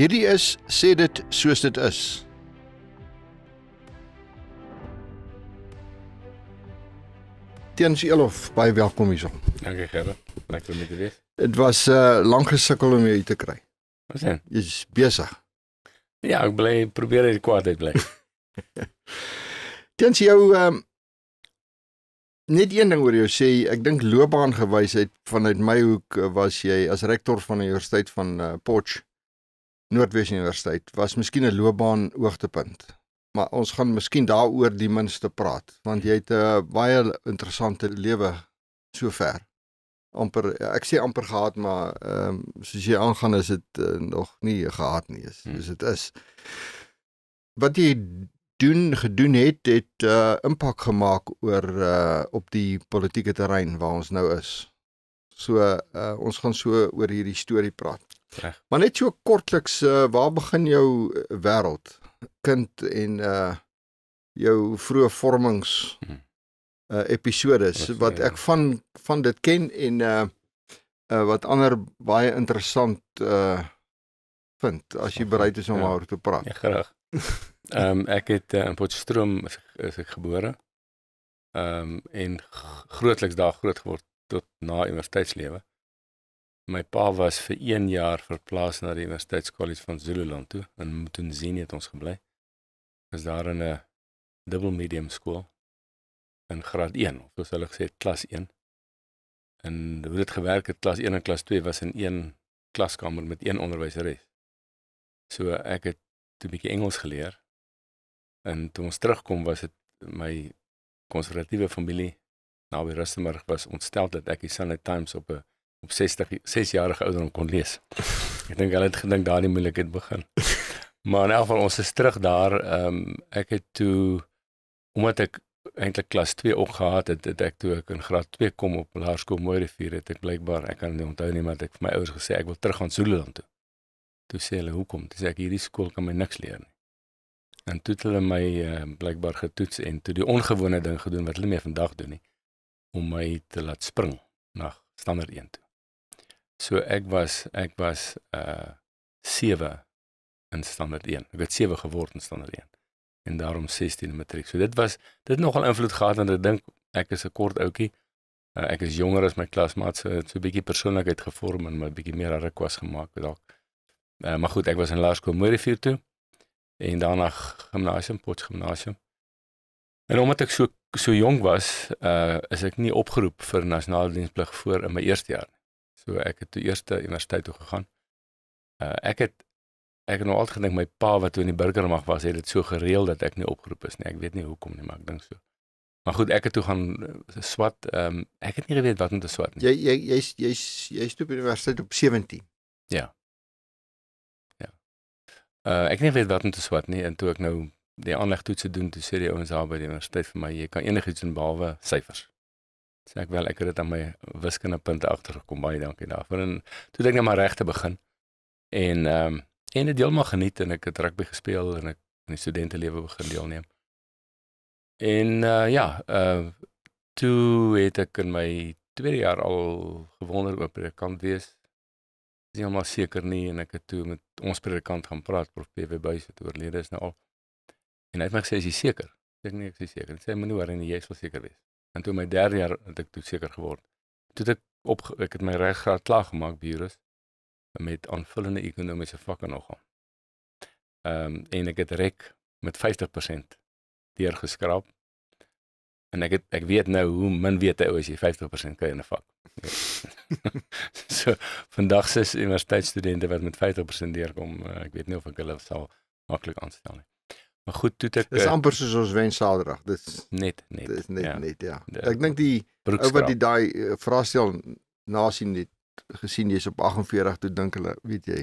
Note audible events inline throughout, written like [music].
Hierdie is sê dit soos dit is. Tiens Elof, baie welkom hier. Dankie Gerda. Lekker om te wees. Dit was 'n uh, eh, lang gesukkel om jou te kry. Wat sien? Jy is besig. Ja, ek bly probeer hier kwaad uit bly. [laughs] Tiens jou ehm um, net een ding oor jou sê, ek dink loopbaangewysheid vanuit my hoek was jy as rektor van die universiteit van uh, eh, Potchefstroom Noordwes Universiteit was miskien 'n loopbaan hoogtepunt. Maar ons gaan miskien daaroor die minste praat want jy het 'n baie interessante lewe sover. Amper ja, ek sê amper gehad maar ehm um, soos jy aangaan is dit uh, eh, nog nie gehad nie is. Dis hmm. dit is. Wat jy doen gedoen het het 'n uh, eh, impak gemaak oor uh, op die politieke terrein waar ons nou is. So uh, ons gaan so oor hierdie storie praat. Reg. Maar net so kortliks, uh, waar begin jou eh, wêreld? Kind en uh jou vroeë vormings uh episodes was, wat ek van van dit ken en uh uh wat ander baie interessant uh vind as jy bereid is om ja. daaroor ja. te praat. Ja, graag. Ehm um, ek het uh, in Potchefstroom is ek gebore. Ehm um, en grootliks daar groot geword tot na universiteitslewe. My pa was vir 1 jaar verplaas na die Universiteitskollege van Zululand toe en moet in Zini het ons gebly. Is daar in 'n dubbel medium skool in graad 1 of soos hulle gesê het klas 1. En hoe dit gewerk het klas 1 en klas 2 was in een klaskamer met een onderwyseres. So ek het 'n bietjie Engels geleer. En toe ons terugkom was dit my konservatiewe familie naby Rustenburg was ontstel dat ek die Sunday Times op 'n op 60 6 jarige ouderdom kon lees. Ek dink hulle het gedink daar die moeilikheid begin. [laughs] Maar in elk geval ons is terug daar. Ehm um, ek het toe omdat ek eintlik klas 2 op gehad het, het ek toe ek in graad 2 kom op Laerskool Mooirivier het ek blykbaar ek kan nie onthou nie maar ek vir my ouers gesê ek wil terug gaan Zululand toe. Toe sê hulle hoekom? Dis ek hierdie skool kan my niks leer nie. En toe het hulle my uh, ehm, blykbaar getoets en toe die ongewone ding gedoen wat hulle nie meer vandag doen nie om my te laat spring na standaard 1 toe. So ek was ek was uh 7 in standaard 1. Ek het 7 geword in standaard 1 en daarom 16 in matriek. So dit was dit nogal invloed gehad want ek dink ek is 'n kort ouetjie. Uh, ek is jonger as my klasmaat so so 'n bietjie persoonlikheid gevorm en my bietjie meer harekwas gemaak dalk. Uh, maar goed, ek was in laerskool Moerivier toe en daarna gimnasium Potchefstroom. En omdat ek so so jonk was, uh is ek nie opgeroep vir nasionale diensplig voor in my eerste jaar nie. So ek het toe eers te universiteit toe gegaan. Uh ek het ek het nog altyd gedink my pa wat toe in die burgermag was, het dit so gereël dat ek nie opgeroep is nie. Ek weet nie hoekom nie, maar ek dink so. Maar goed, ek het toe gaan eh, swat. Ehm um, ek het nie geweet wat om te swat nie. Jy jy jy's jy's jy's toe by die universiteit op 17. Ja. Ja. Uh ek het nie geweet wat om te swat nie en toe ek nou die aanlegtoetse doen, toe sê die ouens daar by die universiteit vir my, jy kan enigiets doen behalwe syfers sê ek wel ek het dit aan my wiskunde punte agtergekom baie dankie daarvoor en toe dink ek net maar reg te begin en ehm um, en dit deel maar geniet en ek het rugby gespeel en ek in die studente lewe begin deelneem en uh, ja uh toe het ek in my tweede jaar al gewonder oor predikant wees is nie maar seker nie en ek het toe met ons predikant gaan praat prof PW Buys het oorlede is nou al en hy het my gesê is jy seker ek sê nee ek is seker en sê my nou waar en jy is wel seker wees En toe my derde jaar het ek toe seker geword. Toe ek op ek het my reggraad klaar gemaak by Jurus met aanvullende ekonomiese vakke nogal. Ehm um, en ek het rek met 50% deurgeskraap. En ek het, ek weet nou hoe min weet hy as jy 50% kry in 'n vak. [laughs] so vandag se universiteitsstudente wat met 50% deurkom, eh, ek weet nie of ek hulle sal maklik aanstel nie. Maar goed, toe ek Dis eh, amper soos ons wen Saterdag. Dis net net. Dis net ja. net ja. De, ja. ek dink die ou wat die daai eh, vraestel nasien het gesien jy's op 48 toe dink hulle, weet jy.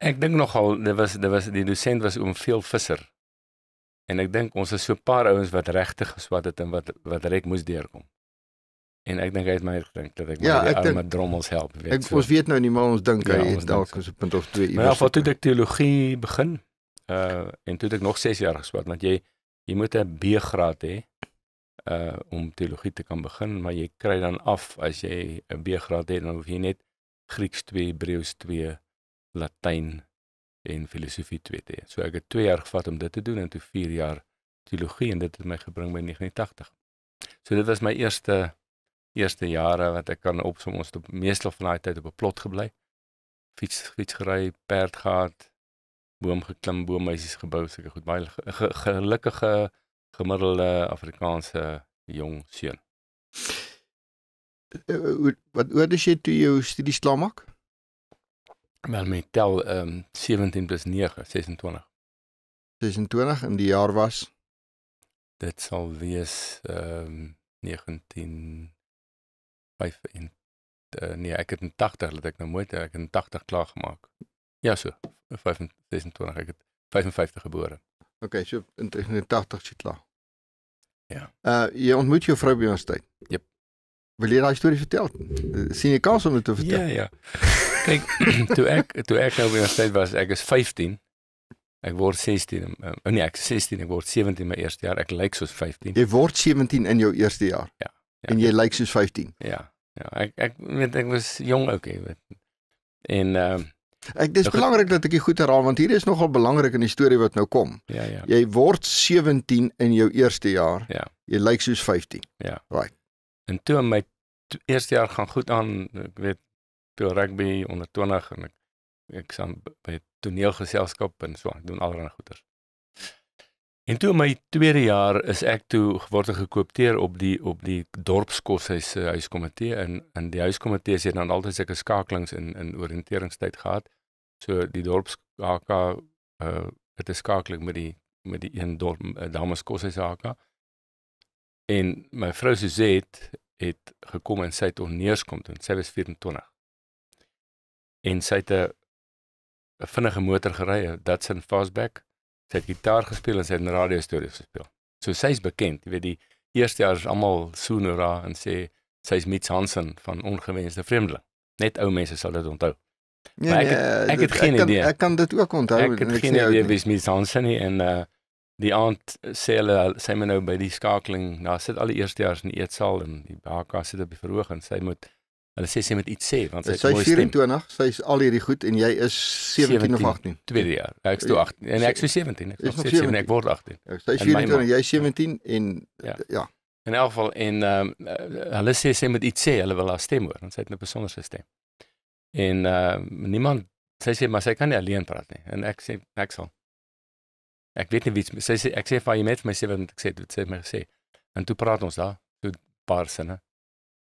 Ek dink nogal daar was daar was die dosent was oom veel visser. En ek dink ons is so 'n paar ouens wat regtig geswat het en wat wat reg moes deurkom. En ek dink hy het my gedink dat ek ja, met die arme drommels help. Ek, so. ons weet nou nie maar ons dink ja, hy het dalk so 'n punt of twee. Maar ja, wat het ek teologie begin? uh en toe het ek nog 6 jaar geswat want jy jy moet 'n B graad hê uh om teologie te kan begin maar jy kry dan af as jy 'n B graad het dan hoef jy net Grieks 2, Hebreëus 2, Latyn en filosofie 2 te hê. So ek het 2 jaar gevat om dit te doen en toe 4 jaar teologie en dit het my gebring by 89. So dit was my eerste eerste jare wat ek kan opsom ons het op meestal van daai tyd op 'n plot gebly. Fiets fiets gery, perd gehad, boom geklim, boommeisies gebou, seker goed. Baie ge, gelukkige gemiddelde Afrikaanse jong seun. Eh, eh, wat word jy toe jou studies klaar maak? Wel met tel ehm um, 17 plus 9, 26. 26 in die jaar was dit sal wees ehm um, 19 5 en uh, nee, ek het in 80 laat ek nou moet ek in 80 klaar gemaak. Ja, so 25 ek het 55 gebore. OK, so in 89 sit la. Ja. Uh jy ontmoet jou vrou by ons tyd. Jep. Wil jy daai storie vertel? Eh, sien jy kans om dit te vertel? Ja, ja. Kyk, [clears throat] toe ek toe ek nou by ons tyd was, ek is 15. Ek word 16. Uh, oh nee, ek 16, ek word 17 my eerste jaar. Ek lyk soos 15. Jy word 17 in jou eerste jaar. Ja. ja. En jy lyk soos 15. Ja. Ja, ek ek weet ek was jong ook, okay, jy weet. En ehm uh, Ek dis belangrik dat ek dit goed herhaal want hier is nogal belangrik in die storie wat nou kom. Ja ja. Jy word 17 in jou eerste jaar. Ja. Jy lyk soos 15. Ja. Right. En toe my to eerste jaar gaan goed aan, ek weet toe rugby onder 20 en ek ek staan by toneelgeselskap en so, ek doen allerlei goeders. En toe in my tweede jaar is ek toe word gekoopteer op die op die dorpskoshuis se eh, huiskomitee in in die huiskomitee se het dan altyd seker skakelings in in oriënteringstyd gehad. So die dorps HK uh eh, het 'n skakeling met die met die een dorp eh, dames koshuis HK. En my vrou Suzette het gekom en sy het onneers kom toe. Sy was 24. En sy het 'n 'n vinnige motor gery, dit's 'n fastback sy het gitaar gespeel en sy het in radio stories gespeel. So sy's bekend, jy weet die eerste jaar is almal Sonora en sê sy's Mitch Hansen van Ongewenste Vreemdeling. Net ou mense sal dit onthou. Nee, maar ek het, ja, ek het dit, geen ek kan, idee. Ek kan dit ook onthou. Ek het geen idee wie Mitch Hansen is en uh die aand sê hulle sy moet nou by die skakeling, daar sit al die eerstejaars in die eetsaal en die baka sit op die verhoog en sy moet Hulle sê sy moet iets sê want sy, sy is 24, stem. sy is al hierdie goed en jy is 17 of 18. Tweede jaar. Ja, ek is toe 18 en nee, nee, ek is 17. Ek is 17 en ek word 18. Ja, sy is 24 en, en jy is 17 en ja. ja. In elk geval en ehm um, hulle sê sy moet iets sê, hulle wil haar stem hoor want sy het 'n besondere stem. En ehm uh, niemand sy sê maar sy kan nie alleen praat nie en ek sê ek sal Ek weet nie wie sy sê ek sê vir jou met my sê wat ek sê, sê my sê. En toe praat ons daar, so 'n paar sinne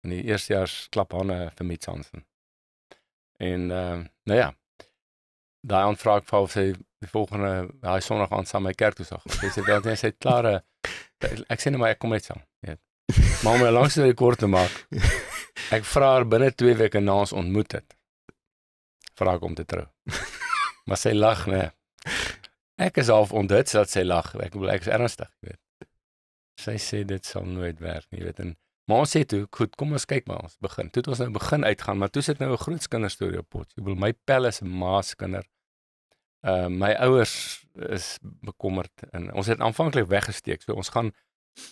in die eerste jaar klap hulle vir my tansen. En uh, nou ja. Daai aanvraag vrou sê die volgende daai Sondag aan saam my kerk toe sag. Sy sê dan nee, sy klaar ek sê net maar ek kom net saam. Ja. Maar om 'n langer rekord te maak. [laughs] Ek vra haar binne 2 weke na ons ontmoet het. Vra ek om te trou. Maar sy lag nee. Ek is half onthuts dat sy lag. Ek bly ek is ernstig, weet. Sy sê dit sal nooit werk nie, weet en Maar ons sê toe, goed, kom ons kyk maar ons begin. Toe het ons nou begin uitgaan, maar toe sit nou 'n groot skinder storie op pot. Ek wil my pelle se ma se kinder. Uh my ouers is bekommerd en ons het aanvanklik weggesteek. So ons gaan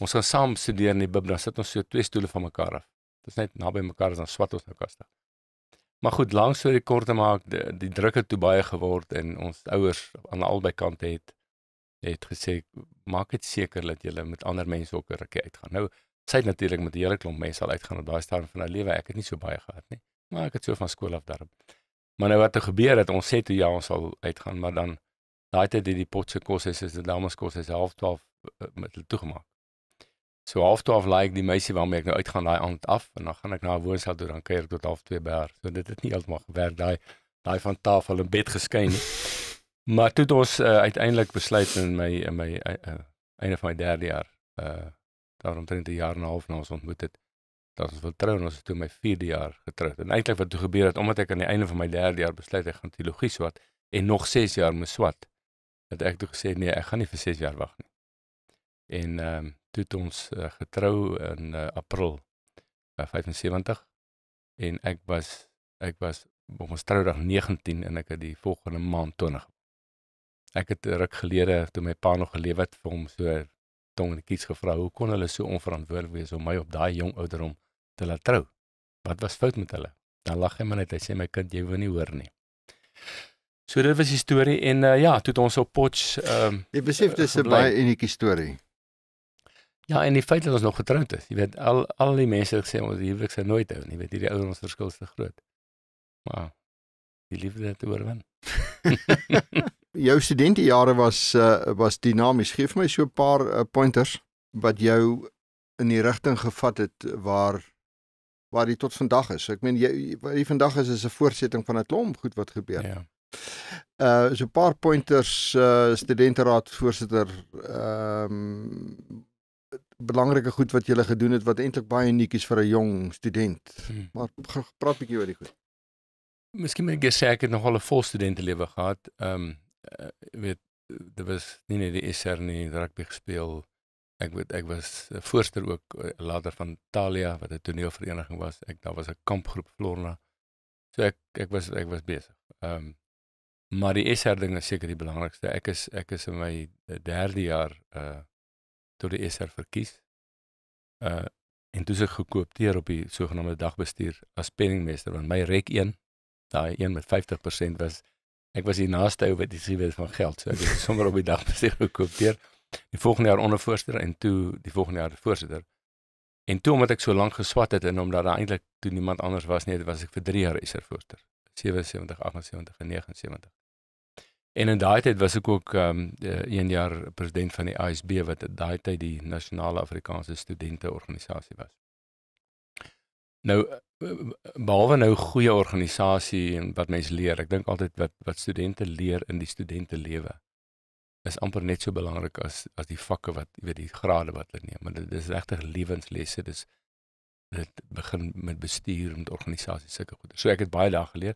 ons gaan saam studeer in die bib, dan sit ons so twee stoole van mekaar af. Dit is net naby mekaar dan swat ons nou kaste. Maar goed, langs so die korte maak die, die druk het toe baie geword en ons ouers aan albei kante het het gesê maak dit seker dat jy met ander mense ook 'n rukkie uitgaan. Nou sy het natuurlik met 'n hele klomp mense al uitgaan op daai stadium van haar lewe. Ek het nie so baie gehad nie, maar ek het so van skool af daarop. Maar nou wat er het gebeur dat ons sê toe ja, ons sal uitgaan, maar dan daai tyd het die pot se kos is, is dit namens kos is half 12 eh, met hulle toegemaak. So half 12 lyk like die meisie waarmee ek nou uitgaan daai aand af en dan gaan ek na haar woonstel toe dan kuier ek tot half 2 by haar. So dit het nie heeltemal gewerk daai daai van tafel en bed geskyn nie. Maar toe het ons uh, uiteindelik besluit in my in my uh, einde van my derde jaar uh daar omtrent 'n jaar en 'n half na ons ontmoet het, dat ons wil trou en ons het toe my 4de jaar getroud. En eintlik wat toe gebeur het omdat ek aan die einde van my 3de jaar besluit ek gaan teologie swat en nog 6 jaar moet swat, het ek toe gesê nee, ek gaan nie vir 6 jaar wag nie. En ehm uh, toe het ons uh, getrou in uh, April uh, eh, 75 en ek was ek was op ons troudag 19 en ek het die volgende maand 20 Ek het ruk gelede toe my pa nog geleef het vir hom so tong en kies gevra hoe kon hulle so onverantwoordelik wees om my op daai jong ouderdom te laat trou? Wat was fout met hulle? Dan lag hy maar net. Hy sê my kind, jy wil nie hoor nie. So dit was die storie en uh, ja, toe het ons op Potch ehm um, Jy besef eh, dis 'n baie unieke storie. Ja, en die feit dat ons nog getroud is, jy weet al al die mense het gesê ons oh, huwelik sou nooit hou nie, jy weet hierdie ouer ons verskil se groot. Maar die liefde het oorwin. [laughs] [laughs] jou studentejare was uh, was dinamies. Geef my so 'n paar uh, pointers wat jou in die rigting gevat het waar waar jy tot vandag is. Ek meen jy waar jy vandag is is 'n voortsetting van 'n klomp goed wat gebeur het. Ja. Uh so 'n paar pointers uh studenteraad voorsitter ehm um, belangrike goed wat jy gele gedoen het wat eintlik baie uniek is vir 'n jong student. Hmm. Maar praat 'n bietjie oor die goed. Miskien moet ek sê ek het nogal 'n vol studentelewe gehad. Ehm um, uh, weet dit was nie net die SR nie, rugby gespeel. Ek weet ek was eh, voorster ook eh, later van Talia wat 'n toneelvereniging was. Ek daar was 'n kampgroep Florna. So ek ek was ek was besig. Ehm um, maar die SR ding is seker die belangrikste. Ek is ek is in my 3de jaar uh tot die SR verkies. Uh en dus ek gekoop teer op die sogenaamde dagbestuur as penningmeester want my rek 1 daai een met 50% was ek was die naaste ou wat die skryf het van geld. So ek het sommer op die dag besig [laughs] gekoop deur die volgende jaar ondervoorsitter en toe die volgende jaar voorsitter. En toe omdat ek so lank geswat het en omdat daar eintlik toe niemand anders was nie, was ek vir 3 jaar eser voorsitter. 77, 78 en 79. En in daai tyd was ek ook ehm um, eh, 1 jaar president van die ISB wat daai tyd die Nasionale Afrikaanse Studente Organisasie was. Nou behalwe nou goeie organisasie en wat mense leer, ek dink altyd wat wat studente leer in die studentelewe is amper net so belangrik as as die vakke wat jy weet die grade wat hulle neem. Maar dit is regtig lewenslesse. Dis dit begin met bestuur en organisasie sulke goede. So ek het baie daar geleer.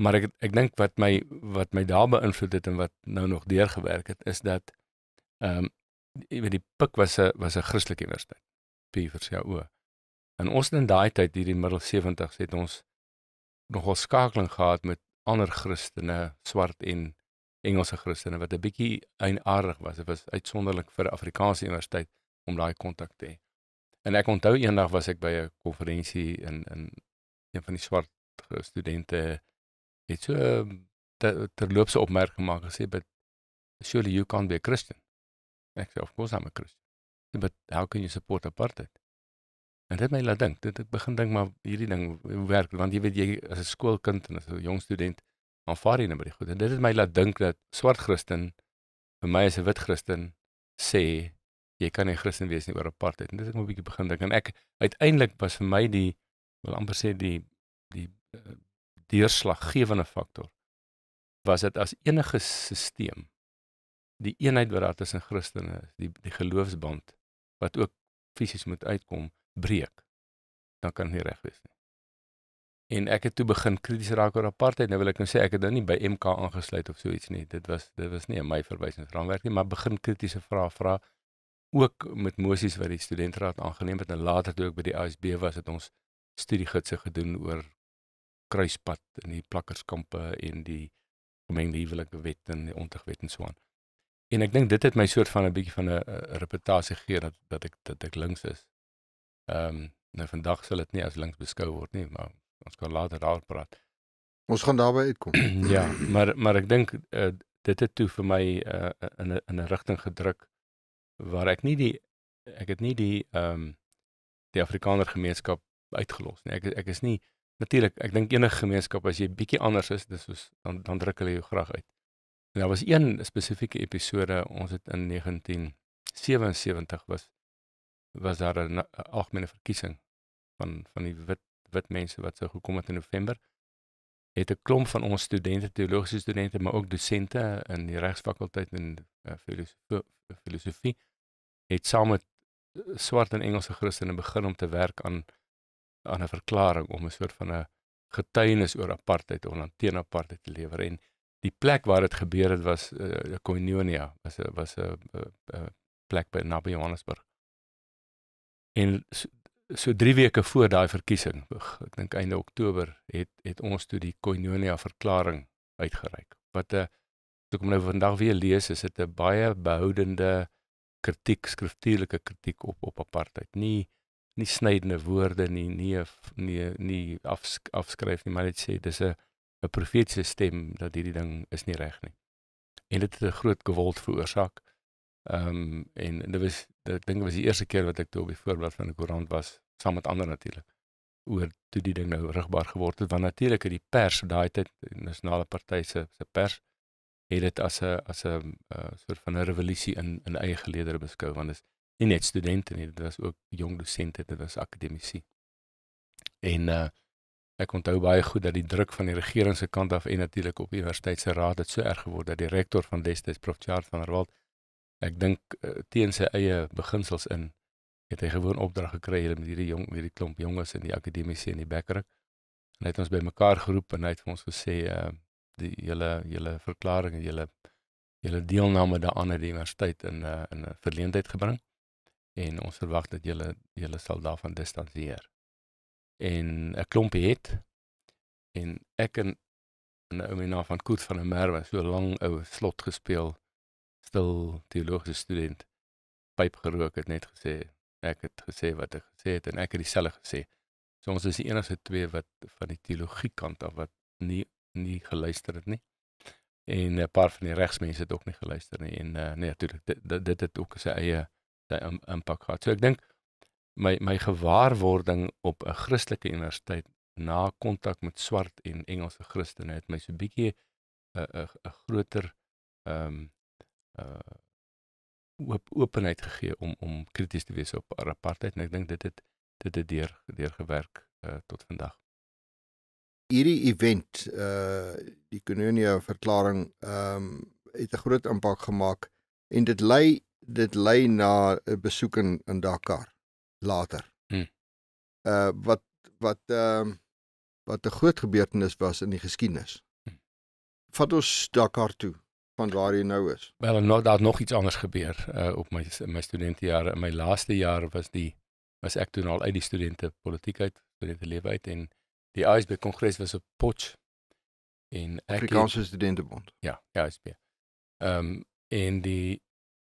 Maar ek ek dink wat my wat my daar beïnvloed het en wat nou nog deurgewerk het is dat ehm um, jy weet die Pik was 'n was 'n Christelike universiteit. Pieverse ja o. En ons in daai tyd hierdie middel 70s het ons nogal skakeling gehad met ander Christene, swart en Engelse Christene wat 'n bietjie eienaardig was. Dit was uitsonderlik vir Afrikaanse universiteit om daai kontak te hê. En ek onthou eendag was ek by 'n konferensie in in een van die swart studente het so terloopse opmerking gemaak gesê dat surely you can't be a Christian. Ek sê of course I'm a Christian. But how can you support apartheid? En dit het my laat dink, dit ek begin dink maar hierdie ding werk want jy weet jy as 'n skoolkind en as 'n jong student aanvaar jy net nou baie goed. En dit het my laat dink dat swart Christen vir my as 'n wit Christen sê jy kan nie Christen wees nie oor apartheid. En dit het my 'n bietjie begin dink en ek uiteindelik was vir my die wil amper sê die die eh, deurslaggewende faktor was dit as enige stelsel die eenheid wat daar tussen Christene is, die die geloofsband wat ook fisies moet uitkom breek, dan kan nie reg wees nie. En ek het toe begin krities raak oor apartheid. Nou wil ek nou sê ek het nou nie by MK aangesluit of so iets nie. Dit was dit was nie in my verwysingsraamwerk nie, maar begin kritiese vrae vra ook met mosies wat die studentraad aangeneem het en later toe ook by die ASB was het ons studiegidse gedoen oor kruispad in die plakkerskampe en die gemengde huwelike wet en die ontugwet en so aan. En ek dink dit het my soort van 'n bietjie van 'n eh, reputasie gegee dat dat ek dat ek links is. Ehm um, nou vandag sal dit nie as links beskou word nie, maar ons kan later daar praat. Ons gaan daarby uitkom. [clears throat] ja, maar maar ek dink uh, dit het toe vir my uh, in 'n in 'n rigting gedruk waar ek nie die ek het nie die ehm um, die Afrikaner gemeenskap uitgelos nie. Ek ek is nie natuurlik, ek dink enige gemeenskap as jy bietjie anders is, dis soos dan dan druk hulle jou graag uit. En daar was een spesifieke episode, ons het in 1977 was was daar 'n eh, algemene verkiesing van van die wit wit mense wat sou gekom het in November. Het 'n klomp van ons studente, teologiese studente, maar ook dosente in die regsfakulteit en uh, eh, filosofie, eh, filosofie het saam met swart en Engelse Christene begin om te werk aan aan 'n verklaring om 'n soort van 'n getuienis oor apartheid of dan teen apartheid te lewer en die plek waar dit gebeur het was uh, Koinonia was 'n was 'n plek by naby Johannesburg En so, so 3 weke voor daai verkiesing, ek dink einde Oktober het het ons toe die Koinonia verklaring uitgereik. Wat 'n uh, eh, ek kom nou vandag weer lees, is dit 'n baie behoudende kritiek, skriftelike kritiek op op apartheid. Nie nie snydende woorde nie, nie nie nie af afskryf nie, maar dit sê dis 'n 'n profetiese stem dat hierdie ding is nie reg nie. En dit het 'n groot gewild veroorsaak. Ehm um, en dit was ek dink dit was die eerste keer wat ek toe op die voorblad van die koerant was saam met ander natuurlik oor toe die ding nou rigbaar geword het want natuurlik het die pers daai tyd die nasionale party se se pers het dit as 'n as 'n eh, soort van 'n revolusie in in eie geleedere beskou want dit nie net studente nie dit was ook jong dosente dit was akademici en uh, ek onthou baie goed dat die druk van die regering se kant af en natuurlik op universiteit se raad het so erg geword dat die rektor van destyds prof Charles van der Walt ek dink eh, teen sy eie beginsels in het hy gewoon opdrag gekry met hierdie jong hierdie klomp jonges in die akademiese en die bekkerik en hy het ons bymekaar geroep en hy het vir ons gesê uh die julle julle verklaring en julle julle deelname daaraan aan die universiteit in uh in 'n verleentheid gebring en ons verwag dat julle julle sal daarvan distansieer en 'n klomp het en ek en 'n ou mense van Koet van der Merwe so lank ou slot gespeel stil teologiese student pyp gerook het net gesê ek het gesê wat ek gesê het en ek het dieselfde gesê. So ons is die enigste twee wat van die teologie kant af wat nie nie geluister het nie. En 'n paar van die regsmense het ook nie geluister nie en uh, nee natuurlik dit dit het ook sy eie sy impak gehad. So ek dink my my gewaarwording op 'n Christelike universiteit na kontak met swart en Engelse Christene het my so 'n bietjie 'n 'n 'n groter ehm um, uh oop, openheid gegee om om krities te wees op apartheid en ek dink dit het dit het deur deur gewerk uh tot vandag. Hierdie event uh die Kunonia verklaring ehm um, het 'n groot impak gemaak en dit lei dit lei na 'n besoek in, in Dakar later. Hmm. Uh wat wat ehm um, wat 'n groot gebeurtenis was in die geskiedenis. Hmm. Vat ons Dakar toe van waar jy nou is. Wel, en nou daar nog iets anders gebeur uh op my my studentejare, in my laaste jaar was die was ek toe al uit die studente politiek uit, studente lewe uit en die ISB kongres was op Potch en ek Afrikaanse Studentebond. Ja, ja, ISB. Ehm um, en die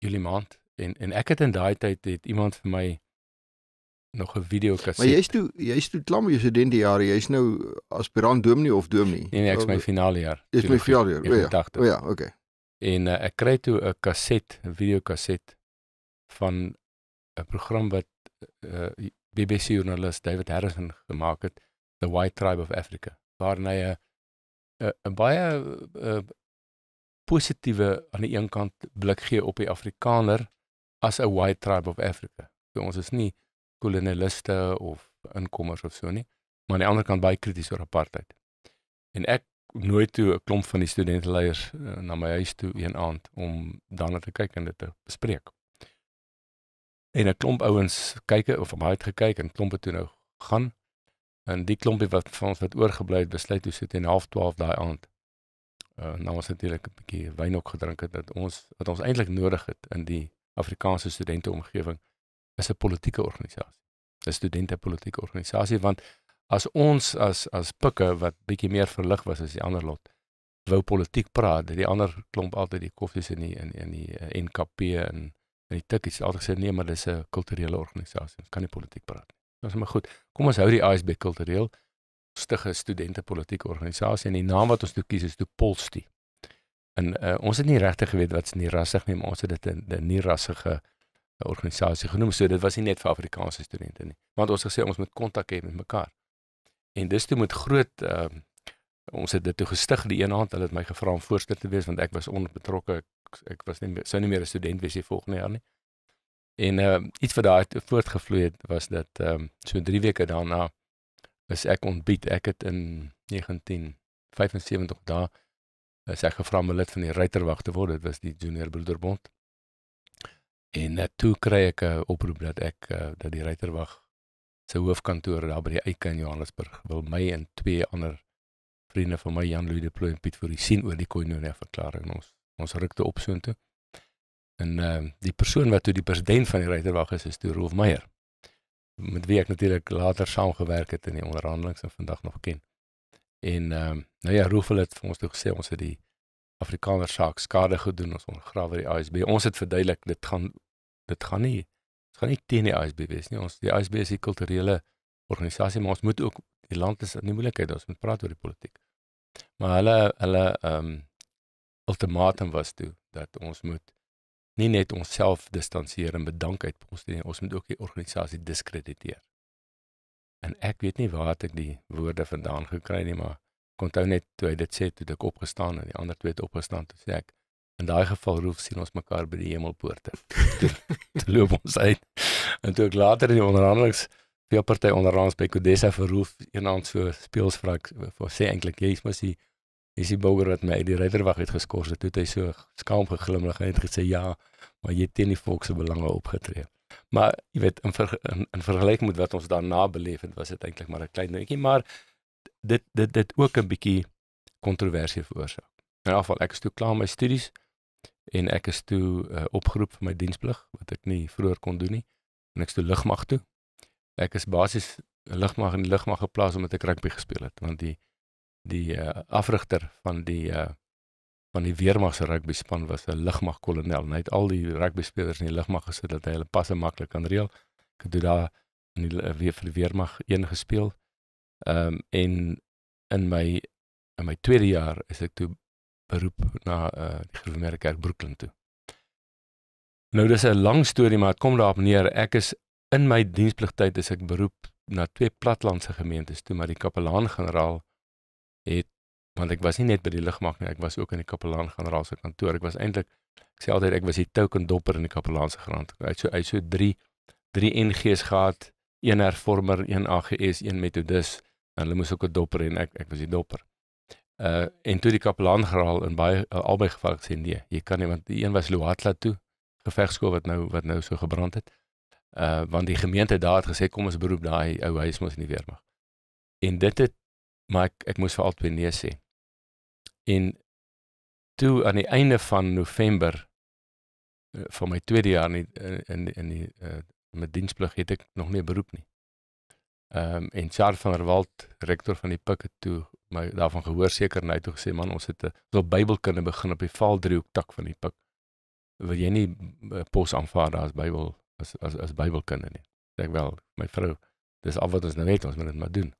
Julie maand en en ek het in daai tyd het iemand vir my nog 'n video kaset. Maar jy's toe jy's toe klaar met jou studentejare. Jy's nou aspirant dominee of dominee. Nee, nee, ek's my finale jaar. Dis my finale jaar. Ja. O ja, ja okay. En uh, ek kry toe 'n kaset, 'n videokaset van 'n program wat uh, eh, BBC joernalis David Harrison gemaak het, The White Tribe of Africa. Waarin hy eh, 'n baie a, positiewe aan die een kant blik gee op die Afrikaner as 'n White Tribe of Africa. So ons is nie kolonialiste of inkommers of so nie, maar aan die ander kant baie krities oor apartheid. En ek nooit toe 'n klomp van die studenteleiers uh, eh, na my huis toe een aand om daarna te kyk en dit te bespreek. En 'n klomp ouens kyk of baie het gekyk en klompe toe nou gaan. En die klompie wat van ons wat oorgebly het, besluit hoe sit in 11:30 daai aand. Uh, eh, nou ons het eintlik 'n bietjie wyn ook gedrink het dat ons wat ons eintlik nodig het in die Afrikaanse studente omgewing is 'n politieke organisasie. 'n Studente politieke organisasie want as ons as as pikke wat bietjie meer verlig was as die ander lot wou politiek praat dat die ander klomp altyd die koffies in die in in die eh, NKP en en die tikkies altyd gesê nee maar dis 'n kulturele organisasie ons kan nie politiek praat nie. Ons maar goed. Kom ons hou die ISB kultureel stige studente politieke organisasie en die naam wat ons toe kies is toe Polstie. En uh, ons het nie regtig geweet wat se nie rassig nie maar ons het dit 'n nie rassige eh, organisasie genoem so dit was nie net vir Afrikaanse studente nie. Want ons het gesê ons moet kontak hê met mekaar. En dis toe met groot ehm uh, ons het dit toe gestig die een aand. Hulle het my gevra om voorsteur te wees want ek was onbetrokke. Ek, ek was nie sou nie meer 'n student wees die volgende jaar nie. En ehm uh, iets wat daai voortgevloei het was dat ehm um, so 3 weke daarna is ek ontbied. Ek het in 1975 daar is ek gevra om lid van die ruiterwag te word. Dit was die Junior Broederbond. En uh, toe kry ek 'n oproep dat ek uh, dat die ruiterwag sy hoofkantoor daar by die Eike in Johannesburg wil my en twee ander vriende van my Jan Louis Deploy en Piet vir die sien oor die Koinonia verklaring ons ons rukte op soontoe en uh, die persoon wat toe die president van die ruiterwag is is toe Rolf Meyer met wie ek natuurlik later saamgewerk het in die onderhandelinge vandag nog ken en uh, nou ja Rolf het vir ons toe gesê ons het die Afrikaner saak skade gedoen ons ongraaf by die ISB ons het verduidelik dit gaan dit gaan nie gaan nie teen die ISB wees nie. Ons die ISB is 'n kulturele organisasie, maar ons moet ook die land is in die moeilikheid, ons moet praat oor die politiek. Maar hulle hulle ehm um, ultimatum was toe dat ons moet nie net onsself distansieer en bedank uit pos nie, ons moet ook die organisasie diskrediteer. En ek weet nie waar ek die woorde vandaan gekry het nie, maar kon onthou net toe hy dit sê toe ek opgestaan en die ander twee het opgestaan toe sê ek In daai geval roep sien ons mekaar by die hemelpoorte. Dit loop ons uit. En toe ek later in die onderhandelings vir party onderhandels by Kodesa verroep eenaand so speelsvrak vir sê eintlik jy is mos die is die boger wat my die ryderwag het geskors het. Toe het hy so skaam geglimlag en het gesê ja, maar jy het teen die volks se belange opgetree. Maar jy weet in ver, in, in vergelyking met wat ons daarna beleef het, was dit eintlik maar 'n klein dingetjie, maar dit dit dit ook 'n bietjie kontroversie veroorsaak. In elk geval ek is toe klaar met my studies en ek is toe uh, opgeroep vir my diensplig wat ek nie vroeër kon doen nie en ek is toe lugmag toe. Ek is basies lugmag in lugmag geplaas omdat ek rugby gespeel het want die die uh, afrigter van die uh, van die weermag se rugby span was 'n lugmag kolonel en hy het al die rugby spelers in die lugmag gesit dat hy hulle passe maklik kan reël. Ek het toe daar in die weer vir die weermag een gespeel. Ehm um, en in my in my tweede jaar is ek toe roep na eh uh, Gereformeerde Kerk Brooklyn toe. Nou dis 'n lang storie, maar dit kom daarop neer ek is in my dienspligtyd is ek beroep na twee platlandse gemeentes toe, maar die kapelaan-generaal het want ek was nie net by die lugmag nie, ek was ook in die kapelaan-generaal se kantoor. Ek was eintlik ek sê altyd ek was die token dopper in die kapelaanse grond. Hy so hy so 3 3 NG's gehad, een hervormer, een AGS, een metodus en hulle moes ook 'n dopper hê en ek ek was die dopper uh en toe die kapelaan geraal in baie uh, albei gevalle sê nee, jy kan nie want die een was Luatla toe gevegskool wat nou wat nou so gebrand het. Uh want die gemeente daar het gesê kom ons beroep daai ou huis mos nie weer mag. En dit het maar ek ek moes vir altyd nee sê. En toe aan die einde van November uh, van my tweede jaar in in in die uh met diensplig het ek nog nie beroep nie. Ehm um, en Charles van der Walt, rektor van die Pikke toe, my daarvan gehoor seker nou toe gesê man, ons het 'n so Bybelkinde begin op die Valdriehoek tak van die Pik. Wil jy nie eh, pos aanvaar daar as Bybel as as as Bybelkinde nie? Sê ek wel, my vrou, dis al wat ons nou het, ons moet dit maar doen.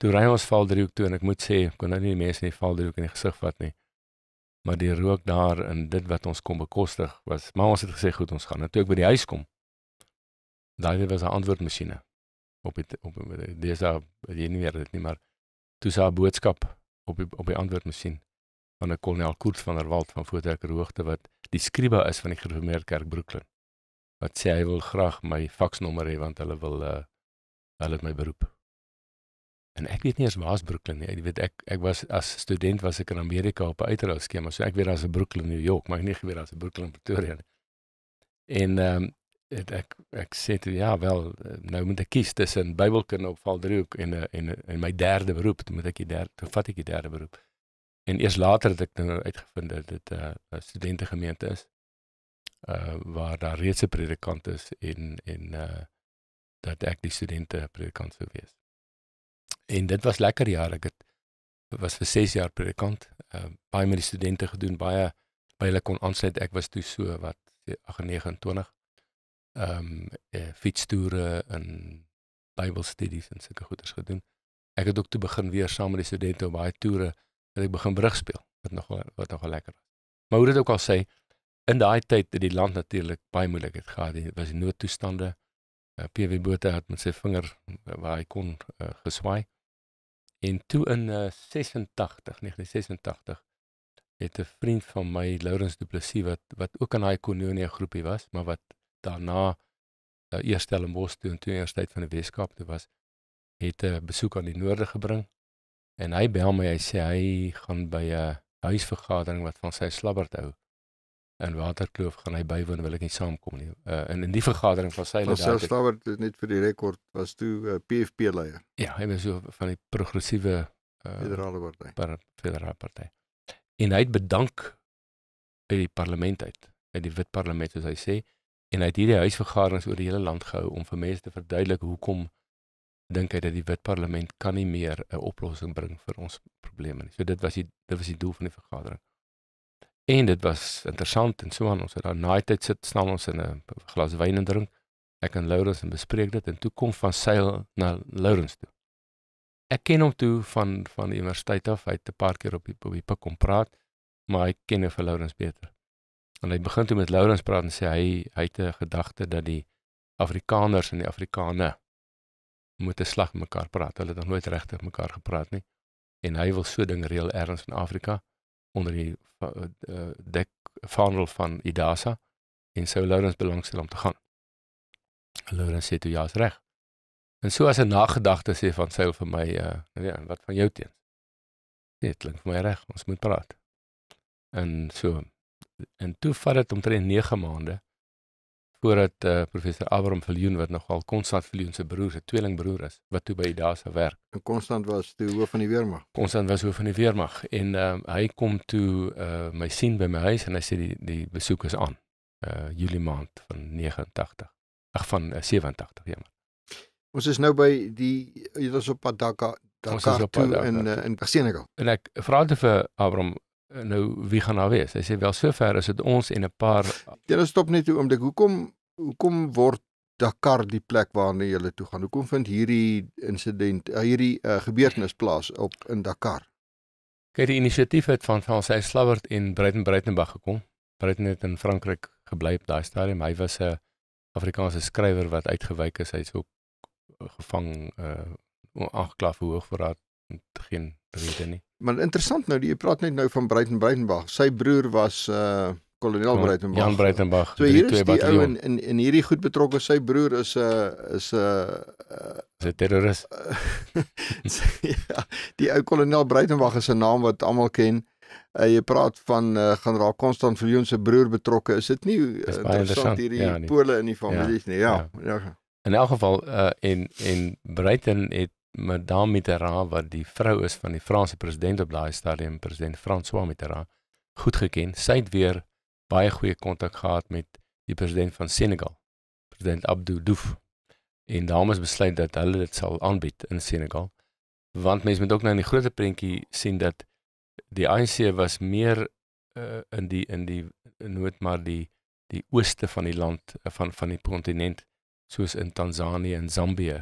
Toe ry ons Valdriehoek toe en ek moet sê, kon nou nie die mense in die Valdriehoek in die gesig vat nie. Maar die rook daar en dit wat ons kom bekostig was, maar ons het gesê goed, ons gaan. En toe ek by die huis kom, daai was 'n antwoordmasjiene op die op DSA hier nie meer dit nie, maar toe sa boodskap op die, op die antwoordmasjien van 'n kolonel Koert van Herwald van Voortrekker Hoogte wat die skrywer is van die Gereformeerde Kerk Brooklyn. Wat sê hy wil graag my faksnommer hê want hulle wil uh hulle het my beroep. En ek weet nie eens waar's Brooklyn nie. Jy weet ek ek was as student was ek in Amerika op 'n uitreis skema, so ek weet daar's 'n Brooklyn New York, maar ek nie geweet daar's 'n Brooklyn Pretoria nie. En ehm um, het ek ek sê toe ja wel eh, nou moet ek kies tussen Bybelkunde op Valdriehoek en eh, en eh, en my derde beroep moet ek die derde vat ek die derde beroep. En eers later het ek nou uitgevind dat dit 'n uh, studentegemeente is. Uh waar daar reeds 'n predikant is en en uh dat ek die studente predikant sou wees. En dit was lekker jare. Ek het was vir 6 jaar predikant. Uh baie met die studente gedoen, baie by hulle kon aansluit. Ek was toe so wat 29 ehm um, eh, fietstoere en Bybelstudies en sulke goeders gedoen. Ek het ook toe begin weer saam met die studente op baie toere dat ek begin brug speel. Wat nog wat nog lekker was. Maar hoe dit ook al sê, in daai tyd het die land natuurlik baie moeilik het gehad. Dit was die noodtoestande. Uh, eh, PW Botha het met sy vinger uh, waar hy kon uh, geswaai. En toe in uh, 86, 1986 het 'n vriend van my, Lourens Du Plessis wat wat ook in daai Kononia groepie was, maar wat daarna uh, eers Stellenbosch toe en toe eers tyd van die Weskaap toe was het 'n uh, eh, besoek aan die noorde gebring en hy bel my hy sê hy gaan by 'n uh, eh, huisvergadering wat van sy slabbert hou in Waterkloof gaan hy bywoon wil ek nie saamkom nie uh, in in die vergadering van sy leier self slabbert is net vir die rekord was toe uh, PFP leier ja hy was so van die progressiewe uh, federale party per, federale party en hy het bedank by die parlement uit by die wit parlement soos hy sê en hy het hierdie huisvergaderings oor die hele land gehou om vir mense te verduidelik hoekom dink hy dat die wit parlement kan nie meer 'n oplossing bring vir ons probleme nie. So dit was die dit was die doel van die vergadering. En dit was interessant en so aan ons het daar naai tyd sit staan ons in 'n glas wyn en drink. Ek en Lourens en bespreek dit en toe kom van Seil na Lourens toe. Ek ken hom toe van van die universiteit af. Hy het 'n paar keer op die, op die pik kom praat, maar ek ken hom vir Lourens beter. En hy begin toe met Lourens praat en sê hy hy het 'n gedagte dat die Afrikaners en die Afrikane moet 'n slag mekaar praat. Hulle het nog nooit regtig mekaar gepraat nie. En hy wil so ding reël erns in Afrika onder die eh, eh, dek vaandel van IDASA en sou Lourens belangstel om te gaan. Lourens sê toe ja, is reg. En so as 'n nagedagte sê van sy vir my uh ja, wat van jou teens? Dit klink vir my reg, ons moet praat. En so en toe vat dit omtrent 9 maande voordat uh, professor Abraham Viljoen wat nogal Konstant Viljoen se broer, se tweelingbroer is, wat toe by Idasa werk. En Konstant was toe hoof van die weermag. Konstant was hoof van die weermag en uh, hy kom toe uh, my sien by my huis en hy sê die die besoek is aan. Uh Julie maand van 89. Ag van uh, 87, jammer. Ons is nou by die jy was op Padaka, Dakar toe in uh, in Senegal. En ek vra toe vir Abraham Eh, nou wie gaan daar wees? Hy sê wel sover is dit ons en 'n paar [laughs] Julle stop net 'n oomblik. Hoekom hoekom word Dakar die plek waarna julle toe gaan? Hoekom vind hierdie insident eh, hierdie uh, gebeurtenis plaas op in Dakar? Kyk, die inisiatief het van van sy Slawert en Breiten Breitenberg gekom. Breiten het in Frankryk gebly op daai stadium. Hy was 'n Afrikaanse skrywer wat uitgewyk is. Hy's ook gevang uh aangekla vir hoogverraad geen rede nie. Maar interessant nou, jy praat net nou van Breitenbreitenbach. Sy broer was uh kolonel Breitenbach. Jan Breitenbach. So hier is die ou in, in in hierdie goed betrokke. Sy broer is 'n uh, eh, is 'n uh, eh, 'n terroris. [laughs] so, ja, die ou kolonel Breitenbach is 'n naam wat almal ken. Uh, jy praat van uh, generaal Constant Viljoen se broer betrokke. Is dit nie is interessant, interessant hierdie ja, nie. pole in die ja, families ja, nie? Ja, ja. Ja. In elk geval uh, en en Breiten het Madame Mitterrand wat die vrou is van die Franse president op daai stadium, president François Mitterrand, goed geken. Sy het weer baie goeie kontak gehad met die president van Senegal, president Abdou Diouf. En daarom is besluit dat hulle dit sal aanbied in Senegal. Want mense moet ook nou in die groter prentjie sien dat die ANC was meer uh, in die in die nood maar die die ooste van die land eh, van van die kontinent soos in Tansanië en Zambië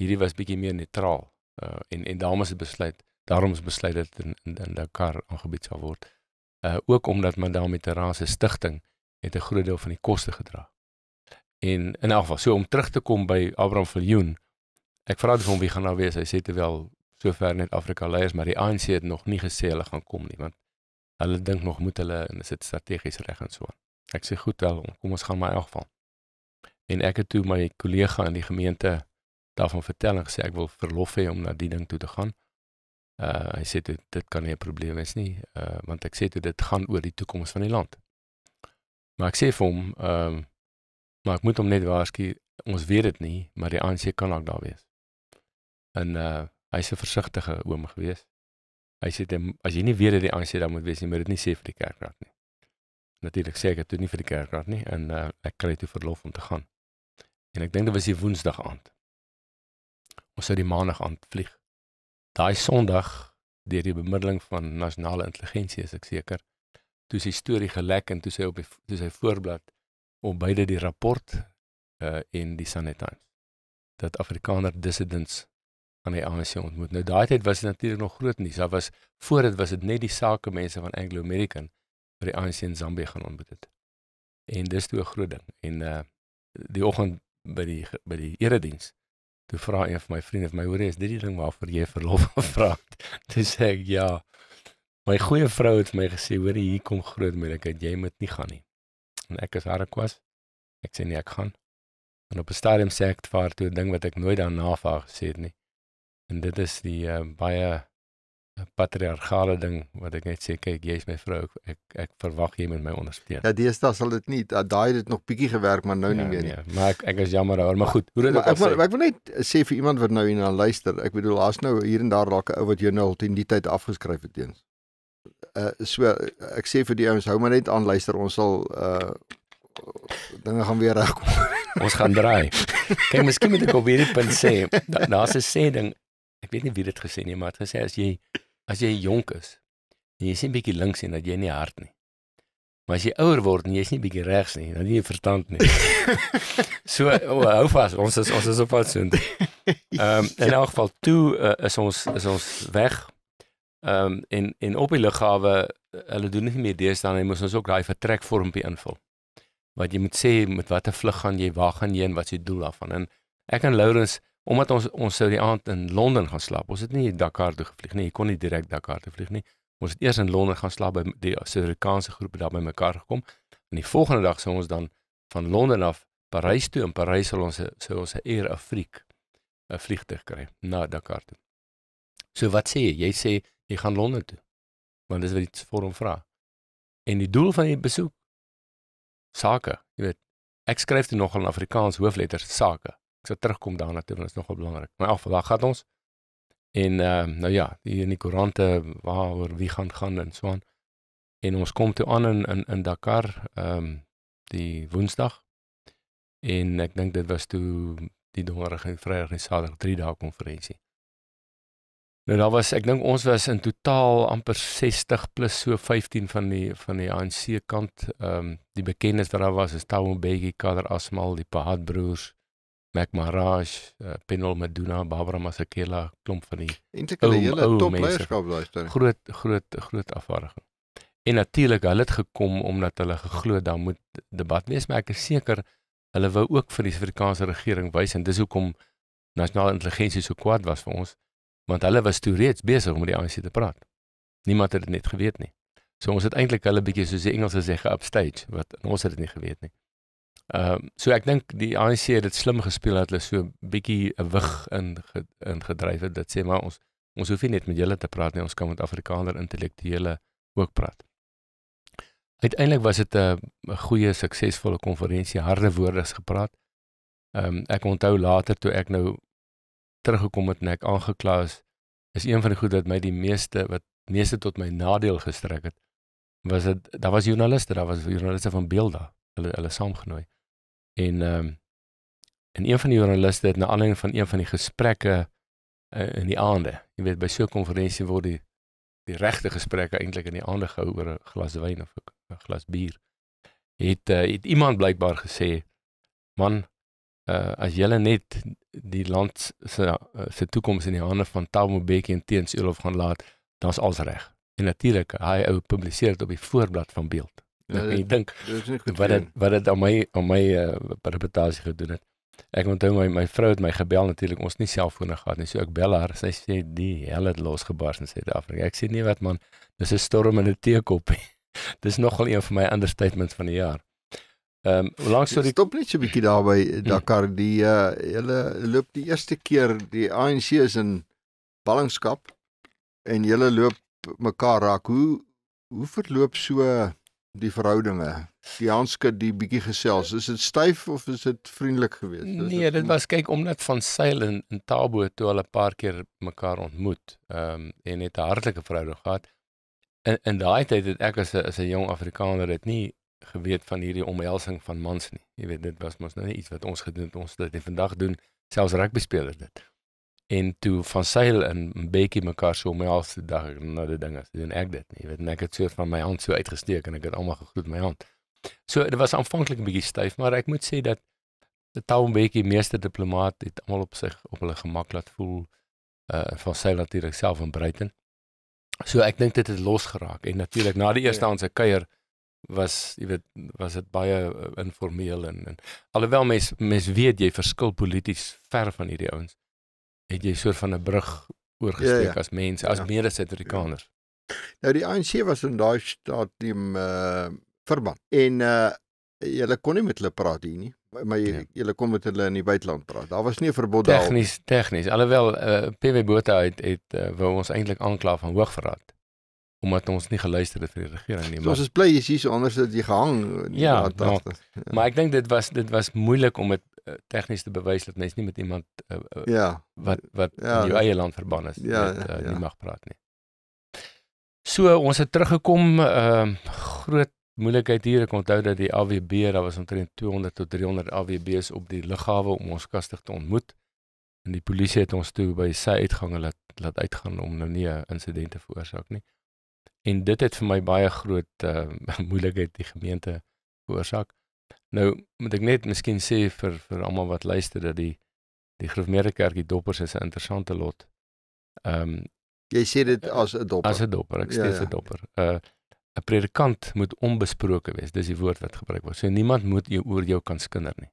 hierdie was bietjie meer neutraal. Uh en en daarom is dit besluit, daarom is besluit dit in in, in Dakar aangebied sal word. Uh ook omdat Madame Mitterrand se stigting het 'n groot deel van die koste gedra. En in elk geval, so om terug te kom by Abraham Viljoen, ek vra dit hom wie gaan nou wees. Hy sê dit wel sover net Afrika leiers, maar die ANC het nog nie gesê hulle gaan kom nie, want hulle dink nog moet hulle en dit is strategies reg en so aan. Ek sê goed wel, kom ons gaan maar in elk geval. En ek het toe my kollega in die gemeente daarvan vertel en gesê ek wil verlof hê om na die ding toe te gaan. Uh hy sê toe, dit kan nie 'n probleem wees nie, uh want ek sê toe, dit gaan oor die toekoms van die land. Maar ek sê vir hom, ehm um, maar ek moet hom net waarsku, ons weet dit nie, maar die ANC kan ook daar wees. En uh hy's 'n versigtige oom gewees. Hy sê dit as jy nie weet dat die ANC daar moet wees nie, moet dit nie sê vir die kerkraad nie. Natuurlik sê ek dit nie vir die kerkraad nie en uh ek kry toe verlof om te gaan. En ek dink dit was die Woensdag aand ons sou die maandag aan vlieg. Daai Sondag deur die bemiddeling van nasionale intelligensie is ek seker. Toe sy storie gelek en toe sy op die toe sy voorblad op beide die rapport uh en die Sunday Times dat Afrikaner dissidents aan die ANC ontmoet. Nou daai tyd was dit natuurlik nog groot nuus. Daar was voor dit was dit net die sake mense van Anglo American wat die ANC in Zambië gaan ontmoet het. En dis toe 'n groot ding. En uh die oggend by die by die erediens uh Toe vra een van my vriende vir my, hoor jy, is dit die ding waarvoor jy verlof [laughs] vra? Toe sê ek, ja. My goeie vrou het my gesê, hoor jy, hier kom groot moeilikheid, jy moet nie gaan nie. En ek is harde kwas. Ek sê nee, ek gaan. En op 'n stadium sê ek vir haar toe 'n ding wat ek nooit daarna vir haar gesê het nie. En dit is die uh, baie 'n patriargale ding wat ek net sê kyk jy's my vrou ek ek, ek verwag jy moet my ondersteun. Ja deesdae sal dit nie daai het nog bietjie gewerk maar nou ja, nie meer nie. Ja, maar ek ek is jammer daaroor maar goed. Hoe dit ook al sê. Ek wil net sê vir iemand wat nou hierna luister, ek bedoel daar's nou hier en daar dalk 'n ou wat jou nou teen die tyd afgeskryf het teens. Uh eh, so ek sê vir die ouens hou maar net aan luister ons sal uh dinge gaan weer regkom. [laughs] ons gaan draai. Kyk, miskien moet ek op hierdie punt sê, daar's 'n sê ding. Ek weet nie wie dit gesê nie, maar het gesê as jy as jy jonk is en jy sien bietjie links en dat jy nie hart nie. Maar as jy ouer word en jy's nie bietjie regs nie, dan nie verstand nie. [laughs] so oh, hou vas, ons is ons is op pad so. [laughs] Ehm um, in ja. elk geval toe uh, is ons is ons weg. Ehm um, en en op die lughawe, eh, hulle doen nie meer deesdae nie, moes ons ook daai vertrekvormpie invul. Wat jy moet sê met watter vlug gaan jy, waar gaan jy en wat is die doel daarvan? En ek en Lawrence omdat ons ons sou die aand in Londen gaan slaap. Ons het nie Dakar toe gevlieg nie. Jy kon nie direk Dakar toe vlieg nie. Ons het eers in Londen gaan slaap by die Suid-Afrikaanse groep daar by mekaar gekom. En die volgende dag sou ons dan van Londen af Parys toe en Parys sou ons sou ons 'n Air Afrique 'n eh, vliegtuig kry na Dakar toe. So wat sê jy? Jy sê jy gaan Londen toe. Want dis wat die forum vra. En die doel van die besoek sake, jy weet, ek skryf dit nogal in Afrikaans hoofletters sake sal terugkom daarna toe want dit is nogal belangrik. Maar af, daar gaan ons. En ehm uh, nou ja, hier in die koerante waaroor wie gaan gaan en so aan. En ons kom toe aan in in, in Dakar ehm um, die Woensdag. En ek dink dit was toe die donderdag en Vrydag en Saterdag 3 dae konferensie. Nou daar was ek dink ons was in totaal amper 60 plus so 15 van die van die ANC kant. Ehm um, die bekendes wat daar was is Tawo Mbeki, Kader Asmal, die Pahat broers, Mac Maraj, uh, eh, Penol Maduna, Barbara Masekela, klomp van die en seker die hele top leierskap daai storie. Groot groot groot afwagting. En natuurlik, hulle het gekom omdat hulle geglo daar moet debat wees, maar ek is seker hulle wou ook vir die Suid-Afrikaanse regering wys en dis hoekom nasionale intelligensie so kwaad was vir ons, want hulle was toe reeds besig om met die ANC te praat. Niemand het dit net geweet nie. So ons het eintlik hulle bietjie soos die Engelsers sê geupstage, wat ons het dit nie geweet nie. Ehm uh, so ek dink die ANC het dit slim gespeel dat hulle so 'n bietjie 'n wig in in gedryf het. Dit sê maar ons ons hoef nie net met julle te praat nie, ons kan met Afrikaner intellektuele ook praat. Uiteindelik was dit 'n goeie suksesvolle konferensie, harde woorde is gepraat. Ehm um, ek onthou later toe ek nou teruggekom het en ek aangekla is, is een van die goed wat my die meeste wat meeste tot my nadeel gestrek het, was dit daar was joernaliste, daar was joernaliste van Beelda, hulle hulle saamgenooi. En ehm um, en een van die joernaliste het na al een van een van die gesprekke uh, in die aande, jy weet by so 'n konferensie word die die regte gesprekke eintlik in die aande gehou oor 'n glas wyn of 'n glas bier. Het uh, het iemand blykbaar gesê: "Man, uh, as jy net die land se se toekoms in die hande van Tamobeki en Teens Olof gaan laat, dan's alles reg." En natuurlik, hy ou publiseer dit op die voorblad van Beeld. Nou, ek dink wat dit wat dit aan my aan my uh, reputasie gedoen het. Ek onthou my my vrou het my gebel natuurlik ons nie selfone gehad nie. So ek bel haar. Sy sê die hel het losgebars in Suid-Afrika. Ek sê nee wat man, dis 'n storm in 'n teekop. [laughs] dis nogal een van my ander statements van die jaar. Ehm um, hoe lank sou die stop net so 'n bietjie daarby Dakar die uh, eh, hele loop die eerste keer die ANC is in ballingskap en hulle loop mekaar raak. Hoe hoe verloop so die verhoudinge? Die handskud, die bietjie gesels, is dit styf of is dit vriendelik geweest? Nee, dit, dit was kyk omdat van Seil en, en Tabo toe hulle 'n paar keer mekaar ontmoet, ehm um, en het 'n hartlike verhouding gehad. In in daai tyd het ek as 'n as 'n jong Afrikaner dit nie geweet van hierdie omhelsing van mans nie. Jy weet dit was mos nou net iets wat ons gedoen het, ons dit vandag doen, selfs rugby spelers dit en toe van seil en bekie mekaar so omhels die dag na die ding as doen ek dit nie weet net ek het soort van my hand so uitgesteek en ek het almal gegroet my hand so dit was aanvanklik 'n bietjie styf maar ek moet sê dat taal en bekie meeste diplomaat het almal op sy op hulle gemak laat voel uh, van seil natuurlik self in Breiten so ek dink dit het los geraak en natuurlik na die ja. eerste aan sy kuier was jy weet was dit baie eh, informeel en, en alhoewel mense mense weet jy verskil polities ver van hierdie ouens het jy so 'n brug oorgesteek ja, ja. as mens as ja. mede-Suid-Afrikaner. Ja. Nou die ANC was in daai stadium uh verbaat en uh hulle kon nie met hulle praat hier nie. Maar jy jy ja. kon met hulle in die buiteland praat. Daar was nie 'n verbod daar nie. Tegnies tegnies. Alhoewel uh PW Botha het het uh, wou ons eintlik aankla van hoogverraad omdat ons nie geluister het vir die regering nie. So, ons is bly jy's hier so anders dat jy gehang. Ja, maar, ja. maar ek dink dit was dit was moeilik om dit Eh, tegnies te bewys dat mens nie met iemand uh, uh, ja wat wat ja, in jou eie land verban is ja, met, uh, ja. nie ja. mag praat nie. So ons het teruggekom ehm uh, groot moeilikheid hier ek onthou dat die AWB daar was omtrent 200 tot 300 AWB's op die lughawe om ons kastig te ontmoet en die polisie het ons toe by sy uitgange laat laat uitgaan om nou nie 'n insident te veroorsaak nie. En dit het vir my baie groot uh, [laughs] moeilikheid die gemeente veroorsaak. Nou moet ek net miskien sê vir vir almal wat luister dat die die Grofmeerder Kerk die doppers is 'n interessante lot. Ehm um, jy sê dit eh, as 'n dopper. As 'n dopper, ek ja, steeds 'n ja, ja. dopper. 'n uh, eh, 'n predikant moet onbesproke wees. Dis die woord wat gebruik word. So niemand moet jou oor jou kan skinder nie.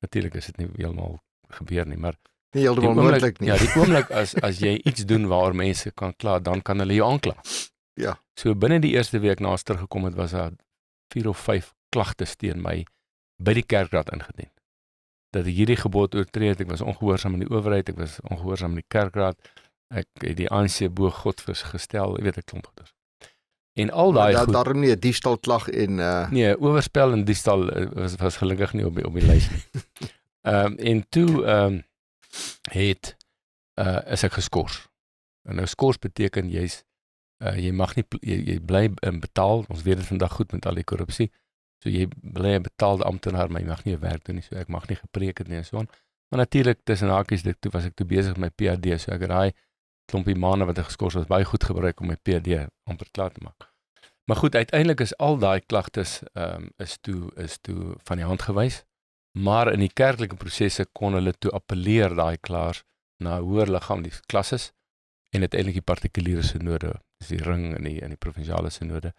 Natuurlik is dit nie heeltemal gebeur nie, maar nie heeltemal moontlik nie. Ja, die [laughs] oomblik as as jy iets doen waar mense kan kla, dan kan hulle jou aankla. Ja. So binne die eerste week na as ter gekom het was daar 4 of 5 klagtes teen my by die kerkraad ingedien. Dat ek hierdie gebod oortree het, ek was ongehoorsaam aan die owerheid, ek was ongehoorsaam aan die kerkraad. Ek het die ANC bo God gestel, jy weet ek klomp goeders. En al daai goed. Daar nie 'n diefstal klag en uh Nee, oorspel en diefstal eh, was was gelukkig nie op die, op die lys nie. [laughs] Ehm um, en toe ehm um, het uh eh, as ek geskort. En nou skors beteken jy's uh jy mag nie jy, jy bly in ehm, betaal. Ons weet dit vandag goed met al die korrupsie. Uh So jy bly 'n betaalde amptenaar, maar jy mag nie werk doen nie, so ek mag nie gepreek het nie en so aan. Maar natuurlik tussen hakies dit toe was ek toe besig met my PhD, so ek raai klompie maande wat ek geskors was baie goed gebruik om my PhD amper klaar te maak. Maar goed, uiteindelik is al daai klagtes ehm um, is toe is toe van die hand gewys. Maar in die kerklike prosesse kon hulle toe appeleer daai klaars na hoër liggaam die klasses en uiteindelik die partikuliere sinode, dis die ring in die in die provinsiale sinode.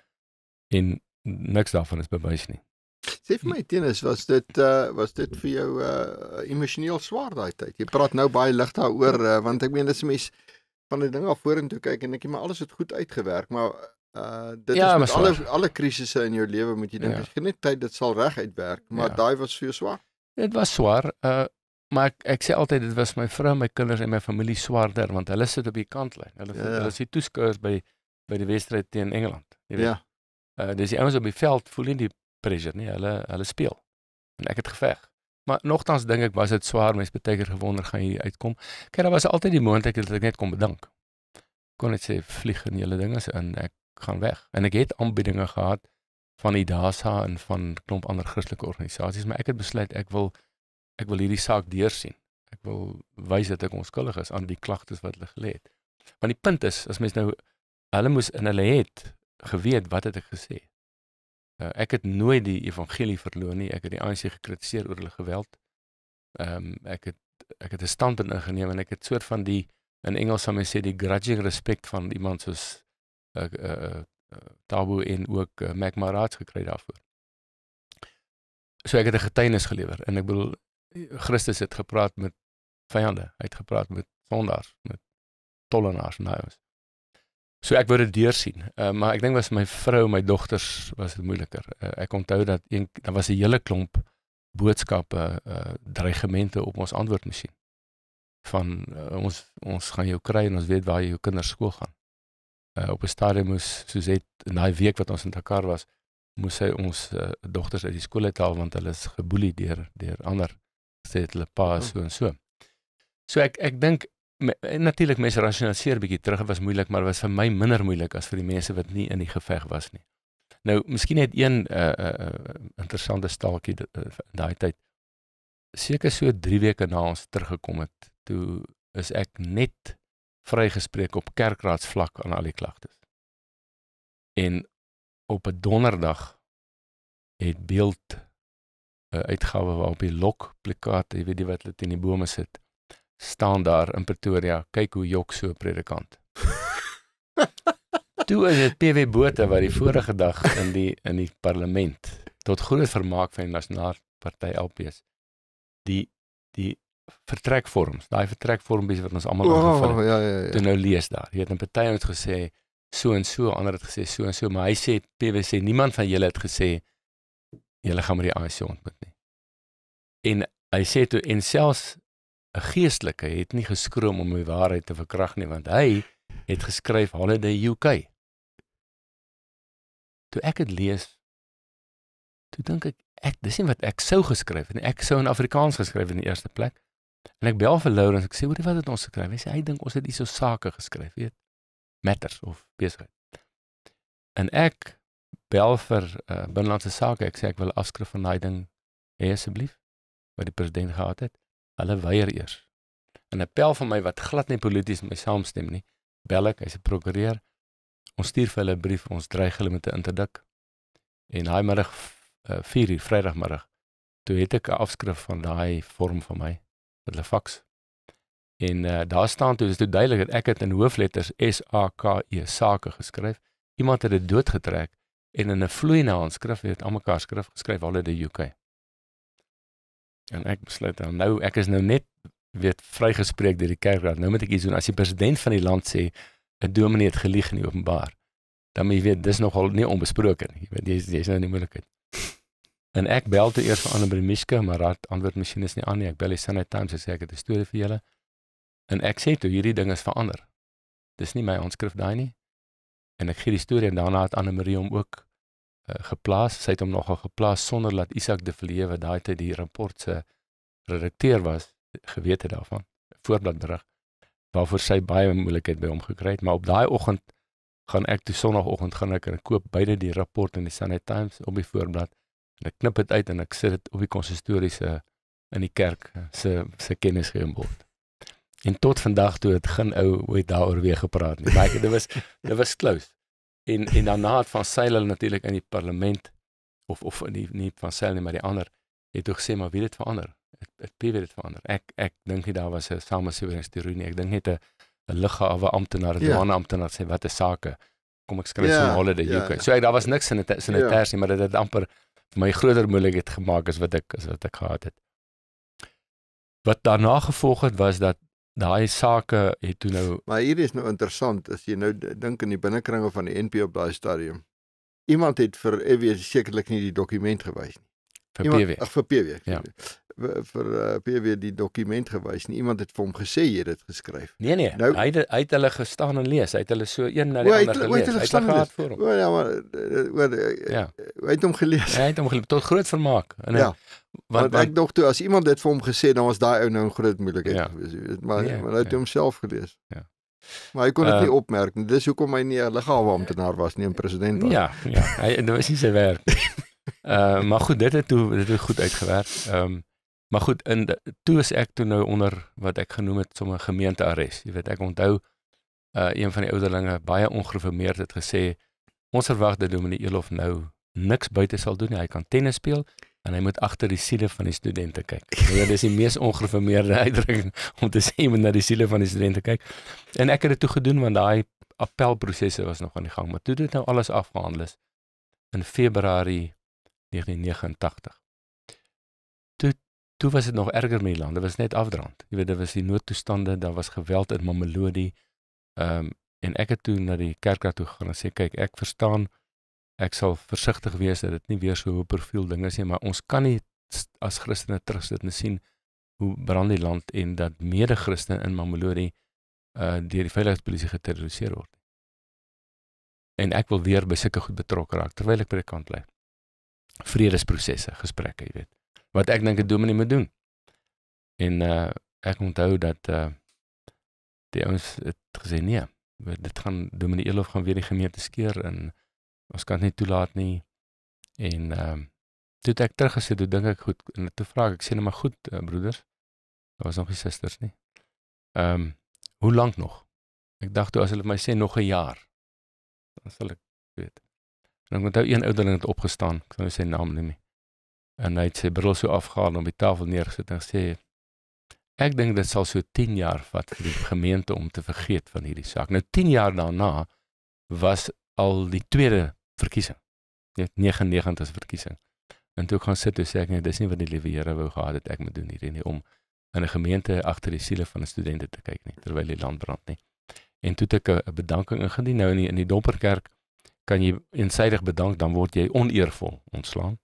En niks daarvan is bewys nie. Sê vir my Tenus, was dit uh was dit vir jou uh emosioneel swaar daai tyd? Jy praat nou baie lig daaroor uh, want ek meen dis 'n mens van die ding af vorentoe kyk en ek het maar alles het goed uitgewerk, maar uh dit ja, is met alle alle krisisse in jou lewe moet jy dink ja. jy ja. geniet tyd dit sal reg uitwerk, maar ja. daai was vir jou swaar. Dit was swaar. Uh maar ek, ek sê altyd dit was my vrou, my kinders en my familie swaarder want hulle sit op die kantlyn. Hulle ja. hulle is die toeskouers by by die wedstryd teen Engeland. Jy weet. Ja. Uh eh, dis die ouens op die veld voel nie die pressure nie. Hulle hulle speel. En ek het geveg. Maar nogtans dink ek was dit swaar. Mense baie keer gewonder gaan hier uitkom. Kyk, daar was altyd die moontlikheid dat ek net kon bedink. Kon net sê vlieg in julle dinge in ek gaan weg. En ek het aanbiedinge gehad van die DASA en van klomp ander Christelike organisasies, maar ek het besluit ek wil ek wil hierdie saak deursien. Ek wil wys dat ek onskuldig is aan die klagtes wat hulle gelê het. Want die punt is, as mens nou hulle moes in hulle het geweet wat het ek gesê. Uh, ek het nooit die evangelie verloor nie. Ek het die ANC gekritiseer oor hulle geweld. Ehm um, ek het ek het 'n standpunt ingeneem en ek het soort van die in Engels sal mens sê die grudging respect van iemand soos uh, uh, uh, uh Tabu en ook uh, Mac Marats gekry daarvoor. So ek het 'n getuienis gelewer en ek bedoel Christus het gepraat met vyande. Hy het gepraat met sondaars, met tollenaars en daai ouens. So ek wou dit deursien. Uh, maar ek dink was my vrou en my dogters was dit moeiliker. Uh, ek onthou dat een daar was 'n hele klomp boodskappe, uh, dreigemente op ons antwoordmasjien van uh, ons ons gaan jou kry en ons weet waar jy jou kinders skool gaan. Uh, op 'n stadium moes Suzette in daai week wat ons in Dakar was, moes sy ons uh, dogters uit die skool uithaal want hulle is geboelie deur deur ander sê dit hulle pa hmm. so en so. So ek ek dink Eh, natuurlik mense rasionaliseer bietjie terug, dit was moeilik, maar dit was vir my minder moeilik as vir die mense wat nie in die geveg was nie. Nou, miskien net een uh uh interessante staaltjie uh, daai tyd. Seker so 3 weke na ons teruggekom het, toe is ek net vrygespreek op kerkraadsvlak aan al die klagtes. En op 'n donderdag het beeld 'n uitgawe waarop die lokplakate, jy weet die wat hulle teen die bome sit, staan daar in Pretoria, kyk hoe jok so 'n predikant. Toe is dit PW Botha wat die vorige dag in die in die parlement tot groot vermaak van die nasionale party LPs die die vertrekvorms, daai vertrekvormpies wat ons almal oh, gevul het. Ja, ja, ja. Toe nou lees daar. Jy het 'n party ons gesê so en so, ander het gesê so en so, maar hy sê PW sê niemand van julle het gesê julle gaan met die ANC ontmoet nie. En hy sê toe en selfs 'n geestelike het nie geskroom om die waarheid te verkrag nie want hy het geskryf Holiday UK. Toe ek dit lees, toe dink ek ek dis nie wat ek sou geskryf het nie. Ek sou in Afrikaans geskryf het in die eerste plek. En ek bel vir Lawrence, ek sê hoorie wat het ons geskryf? Hy sê hy dink ons het hierso sake geskryf, weet. Matters of besigheid. En ek bel vir uh, eh, binlandse sake, ek sê ek wil 'n afskrif van daai ding hê asseblief wat die president gehad het. Hulle weier eers. In 'n pel van my wat glad nie polities met my saamstem nie, bel ek, hy's 'n prokureur. Ons stuur vir hulle 'n brief, ons dreig hulle met 'n interdik. En daai middag 4 eh, uur Vrydagmiddag, toe het ek 'n afskrif van daai vorm van my met 'n faks. En uh, daar staan toe, dit is toe duidelik dat ek dit in hoofletters S A K E sake geskryf. Iemand het dit doodgetrek en in 'n vloeiende handskrif het almekaar skryf geskryf al dit die UK en ek besluit dan nou ek is nou net weer vrygespreek deur die kerkraad. Nou moet ek iets doen as die president van die land sê 'n dominee het gelieg in die openbaar. Dan moet jy weet dis nogal nie onbesproke nie. Jy weet jy's jy's nou in die moeilikheid. En ek bel toe eers vir Annelie Miske, maar haar antwoordmasjien is nie aan nie. Ek bel die Sunday Times en sê ek het 'n storie vir julle. En ek sê toe hierdie ding is verander. Dis nie my handskrif daai nie. En ek gee die storie en daarna het Annelie hom ook uh, geplaas. Sy het hom nogal geplaas sonder dat Isak de Villiers wat daai tyd die rapport se redakteur was, geweet het daarvan. Voorbladberig waarvoor sy baie moeilikheid by hom gekry het, maar op daai oggend gaan ek toe sonoggend gaan ek en ek koop beide die rapport in die Sunday Times op die voorblad en ek knip dit uit en ek sit dit op die konsistoriese in die kerk eh, se se kennisgeheimbord. En tot vandag toe het geen ou ooit daaroor weer gepraat nie. Maar ek dit was dit was close en en daarna het van Sail hulle natuurlik in die parlement of of nie nie van Sail nie maar die ander het ook sê maar wie dit verander. Het het wie dit verander. Ek ek dink nie daar was 'n samesweringsteorie nie. Ek dink net 'n 'n liggawe amptenaar, 'n yeah. Ja. amptenaar sê wat 'n saak kom ek skryf yeah. so 'n holiday yeah. Ja. UK. So ek daar was niks in dit is in 'n ters ja. nie, maar dit het amper my groter moeilikheid gemaak as wat ek as wat ek gehad het. Wat daarna gevolg het was dat daai sake het toe nou Maar hier is nou interessant as jy nou dink in die binnekringe van die NP op daai stadium. Iemand het vir ewig sekerlik nie die dokument gewys nie vir PW. Ag vir PW. Ja. vir vir uh, eh, PW die dokument gewys en iemand het vir hom gesê jy het dit geskryf. Nee nee, nou, hy het, hy het hulle gestaan en lees. Hy het hulle so een na die ander gelees. Hy het hulle gestaan gehad vir hom. O ja, maar eh, o eh, ja. Hy het hom gelees. Hy het hom gelees tot groot vermaak. En ja. Want, want, want ek dink toe as iemand dit vir hom gesê dan was daai ou nou 'n groot moeilikheid ja. gewees. Maar, nee, maar hy het hy ja. Nee. homself gelees. Ja. Maar ek kon dit uh, nie opmerk nie. Dis hoekom hy nie 'n liggawe amptenaar was nie, 'n president was. Ja, ja. Hy dit was nie sy werk. [laughs] Eh, maar goed, dit het toe dit het goed uitgewerk. Ehm um, maar goed, in toe is ek toe nou onder wat ek genoem het sommer gemeentearrest. Jy weet, ek onthou uh een van die ouderlinge baie ongeroemeerd het gesê ons verwag dat Dominee Elof nou niks buite sal doen nie. Hy kan tennis speel en hy moet agter die siele van die studente kyk. [laughs] Nou ja, dis die mees ongeroemeerde [laughs] uitdrukking om te sê men na die siele van die studente kyk. En ek het dit toe gedoen want daai appelprosesse was nog aan die gang, maar toe dit nou alles afgehandel is in Februarie 2019 1989. Toe toe was dit nog erger met die land. Dit was net afdrand. Jy weet, dit was die noodtoestande, daar was geweld in Mamelodi. Ehm um, en ek het toe na die kerk toe gegaan en sê kyk, ek verstaan. Ek sal versigtig wees dat dit nie weer so hoë profiel dinge is nie, maar ons kan nie as Christene terugsit en sien hoe brand die land en dat mede-Christene in Mamelodi uh deur die veiligheidspolisie geterroriseer word. En ek wil weer by sulke goed betrokke raak terwyl ek by die kant bly vredesprosesse, gesprekke, jy weet. Wat ek dink 'n dominee moet doen. En uh ek onthou dat uh die ons het gesê nee, dit gaan dominee Elof gaan weer die gemeente skeer en ons kan dit nie toelaat nie. En uh toe ek teruggesit, toe dink ek goed en toe vra ek, ek sê net maar goed uh, broeders. Daar was nog die susters nie. Ehm um, hoe lank nog? Ek dink toe as hulle my sê nog 'n jaar, dan sal ek weet. En ek onthou een ouderling het opgestaan, ek sal nie sy naam noem nie. En hy het sy bril so afgehaal en op die tafel neergesit en gesê: "Ek dink dit sal so 10 jaar vat vir die gemeente om te vergeet van hierdie saak." Nou 10 jaar daarna was al die tweede verkiesing. Net 99 as verkiesing. En toe gaan sit en sê ek net dis nie wat die liewe Here wou gehad het ek moet doen hierdie nie om in 'n gemeente agter die siele van die studente te kyk nie terwyl die land brand nie. En toe het ek 'n bedanking ingedien nou in die, in die Domperkerk kan jy eensydig bedank dan word jy oneervol ontslaan.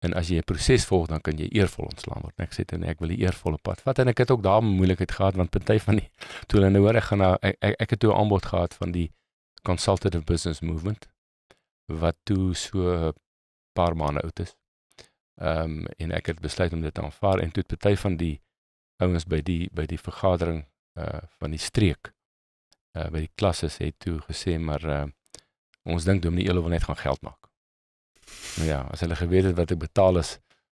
En as jy 'n proses volg dan kan jy eervol ontslaan word. Ek sê dit en nee, ek wil die eervolle pad. Wat en ek het ook daar moeilikheid gehad want party van die toe hulle nou hoor ek gaan na ek, ek, ek het toe 'n aanbod gehad van die consultative business movement wat toe so 'n paar maande oud is. Ehm um, en ek het besluit om dit te aanvaar en toe het party van die ouens by die by die vergadering uh van die streek uh by die klasse het toe gesê maar uh Ons dink dominee Elo wil net gaan geld maak. Nou ja, as hulle geweet het wat ek betaal is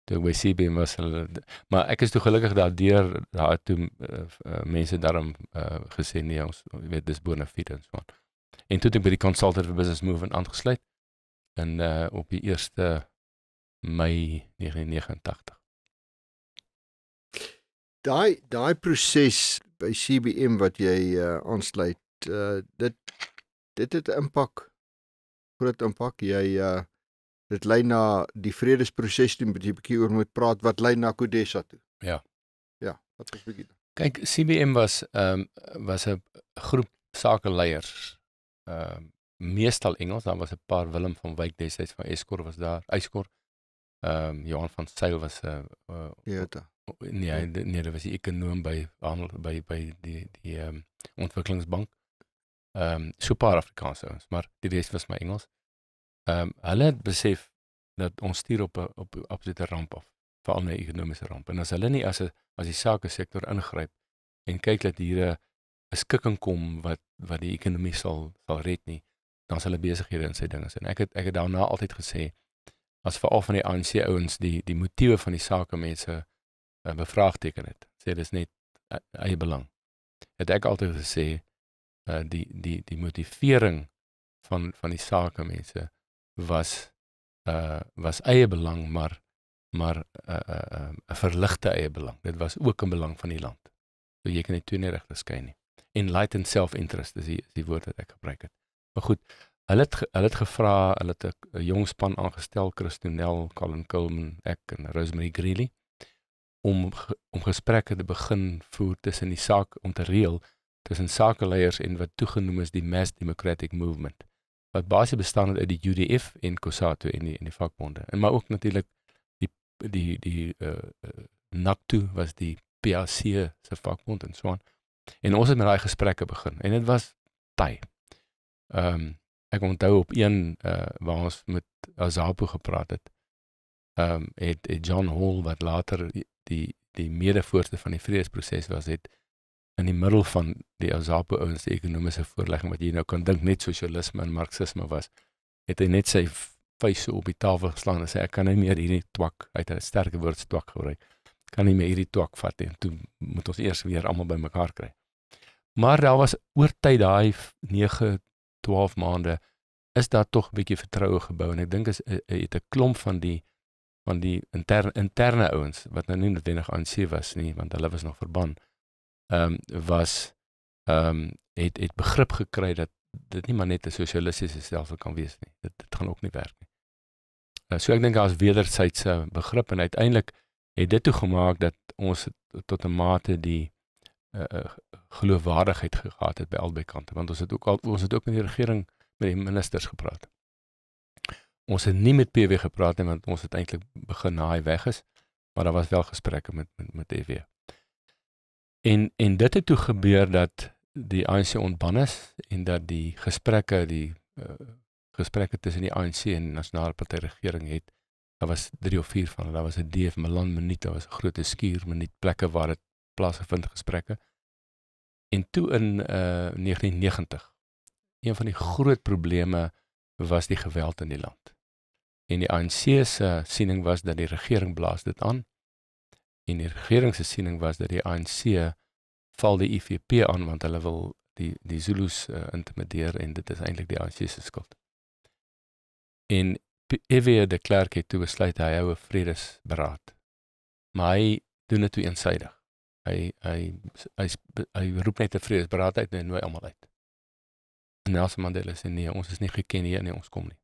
toe ek by CBM was, hulle maar ek is toe gelukkig dat deur daai toe uh, mense daarom uh, gesê nee, ons weet dis bona fide en so. En toe ek by die consultant vir business move aangesluit en uh, op die 1ste Mei 1989. Daai daai proses by CBM wat jy uh, aansluit, uh, dit dit het impak groot impak. Jy uh dit lei na die vredesproses toe wat jy 'n bietjie oor moet praat wat lei na Kodesa toe. Ja. Ja, wat is bietjie. Kyk, CBM was ehm um, was 'n groep sakeleiers. Ehm um, meestal Engels, dan was 'n paar Willem van Wyk destyds van Eskor was daar. Eskor. Ehm um, Johan van Sail was 'n uh, uh, Ja. Nee, nee, nee, dit was 'n ekonoom by by by die die ehm um, ontwikkelingsbank ehm um, so paar Afrikaanse ouens, maar die res was my Engels. Ehm um, hulle het besef dat ons stuur op 'n op 'n absolute ramp af, veral 'n ekonomiese ramp. En as hulle nie as 'n as die sake sektor ingryp en kyk dat hier 'n 'n skikking kom wat wat die ekonomie sal sal red nie, dan sal hulle besighede in sy dinge sin. Ek het ek het daarna altyd gesê as veral van die ANC ouens die die motiewe van die sake mense eh, bevraagteken het. Sê dis net eh, eie belang. Het ek altyd gesê uh, die die die motivering van van die sake mense was uh was eie belang maar maar 'n uh, eh, 'n uh, uh, verligte eie belang. Dit was ook 'n belang van die land. So jy kan nie twee regte skei nie. Enlightened self-interest is die is die woord wat ek gebruik het. Maar goed, hulle het hulle het gevra, hulle het 'n jong span aangestel, Christonel, Colin Kilman, ek en Rosemary Greeley om om gesprekke te begin voer tussen die saak om te reël tussen sakeleiers en wat toegenoem is die Mass Democratic Movement wat basies bestaan uit die UDF en COSATU en die en die vakbonde en maar ook natuurlik die die die eh uh, eh, NACTU was die PAC se vakbond en so aan en ons het met daai gesprekke begin en dit was ty. Ehm um, ek onthou op een eh uh, waar ons met Azapo gepraat het. Ehm um, het, het John Hall wat later die die mede-voorste van die vredesproses was het in die middel van die Azapo ouens die ekonomiese voorlegging wat jy nou kan dink net sosialisme en marxisme was het hy net sy vuis op die tafel geslaan en sê ek kan nou nie meer hierdie twak uit 'n sterker woord twak gebruik kan nie meer hierdie twak vat en toe moet ons eers weer almal bymekaar kry maar daar was oor tyd daai 9 12 maande is daar tog 'n bietjie vertroue gebou en ek dink as eh, eh, het 'n klomp van die van die intern, interne interne ouens wat nou nie noodwendig aan se was nie want hulle was nog verbant ehm um, was ehm um, het het begrip gekry dat dit nie maar net 'n sosialistiese stelsel kan wees nie. Dit dit gaan ook nie werk nie. Uh, so ek dink daar's wederwysydse begrip en uiteindelik het dit toe gemaak dat ons tot 'n mate die uh, geloofwaardigheid gehad het by albei kante want ons het ook al ons het ook met die regering met die ministers gepraat. Ons het nie met PW gepraat nie want ons het eintlik begin naai weg is, maar daar was wel gesprekke met met met EW. En en dit het toe gebeur dat die ANC ontban is en dat die gesprekke die uh, gesprekke tussen die ANC en die Nasionale Party regering het daar was 3 of 4 van hulle daar was 'n DF Milan minuut daar was 'n groot skuur minuut plekke waar dit plaasgevind gesprekke en toe in uh, eh, 1990 een van die groot probleme was die geweld in die land en die ANC se siening was dat die regering blaas dit aan en die regering se siening was dat die ANC val die IFP aan want hulle wil die die Zulus uh, intimideer en dit is eintlik die ANC se skuld. En Evie de Klerk het toe besluit hy hou 'n vredesberaad. Maar hy doen dit eensaidig. Hy hy hy hy roep net 'n vredesberaad uit en nooi almal uit. En Nelson Mandela sê nee, ons is nie geken hier nie, ons kom nie.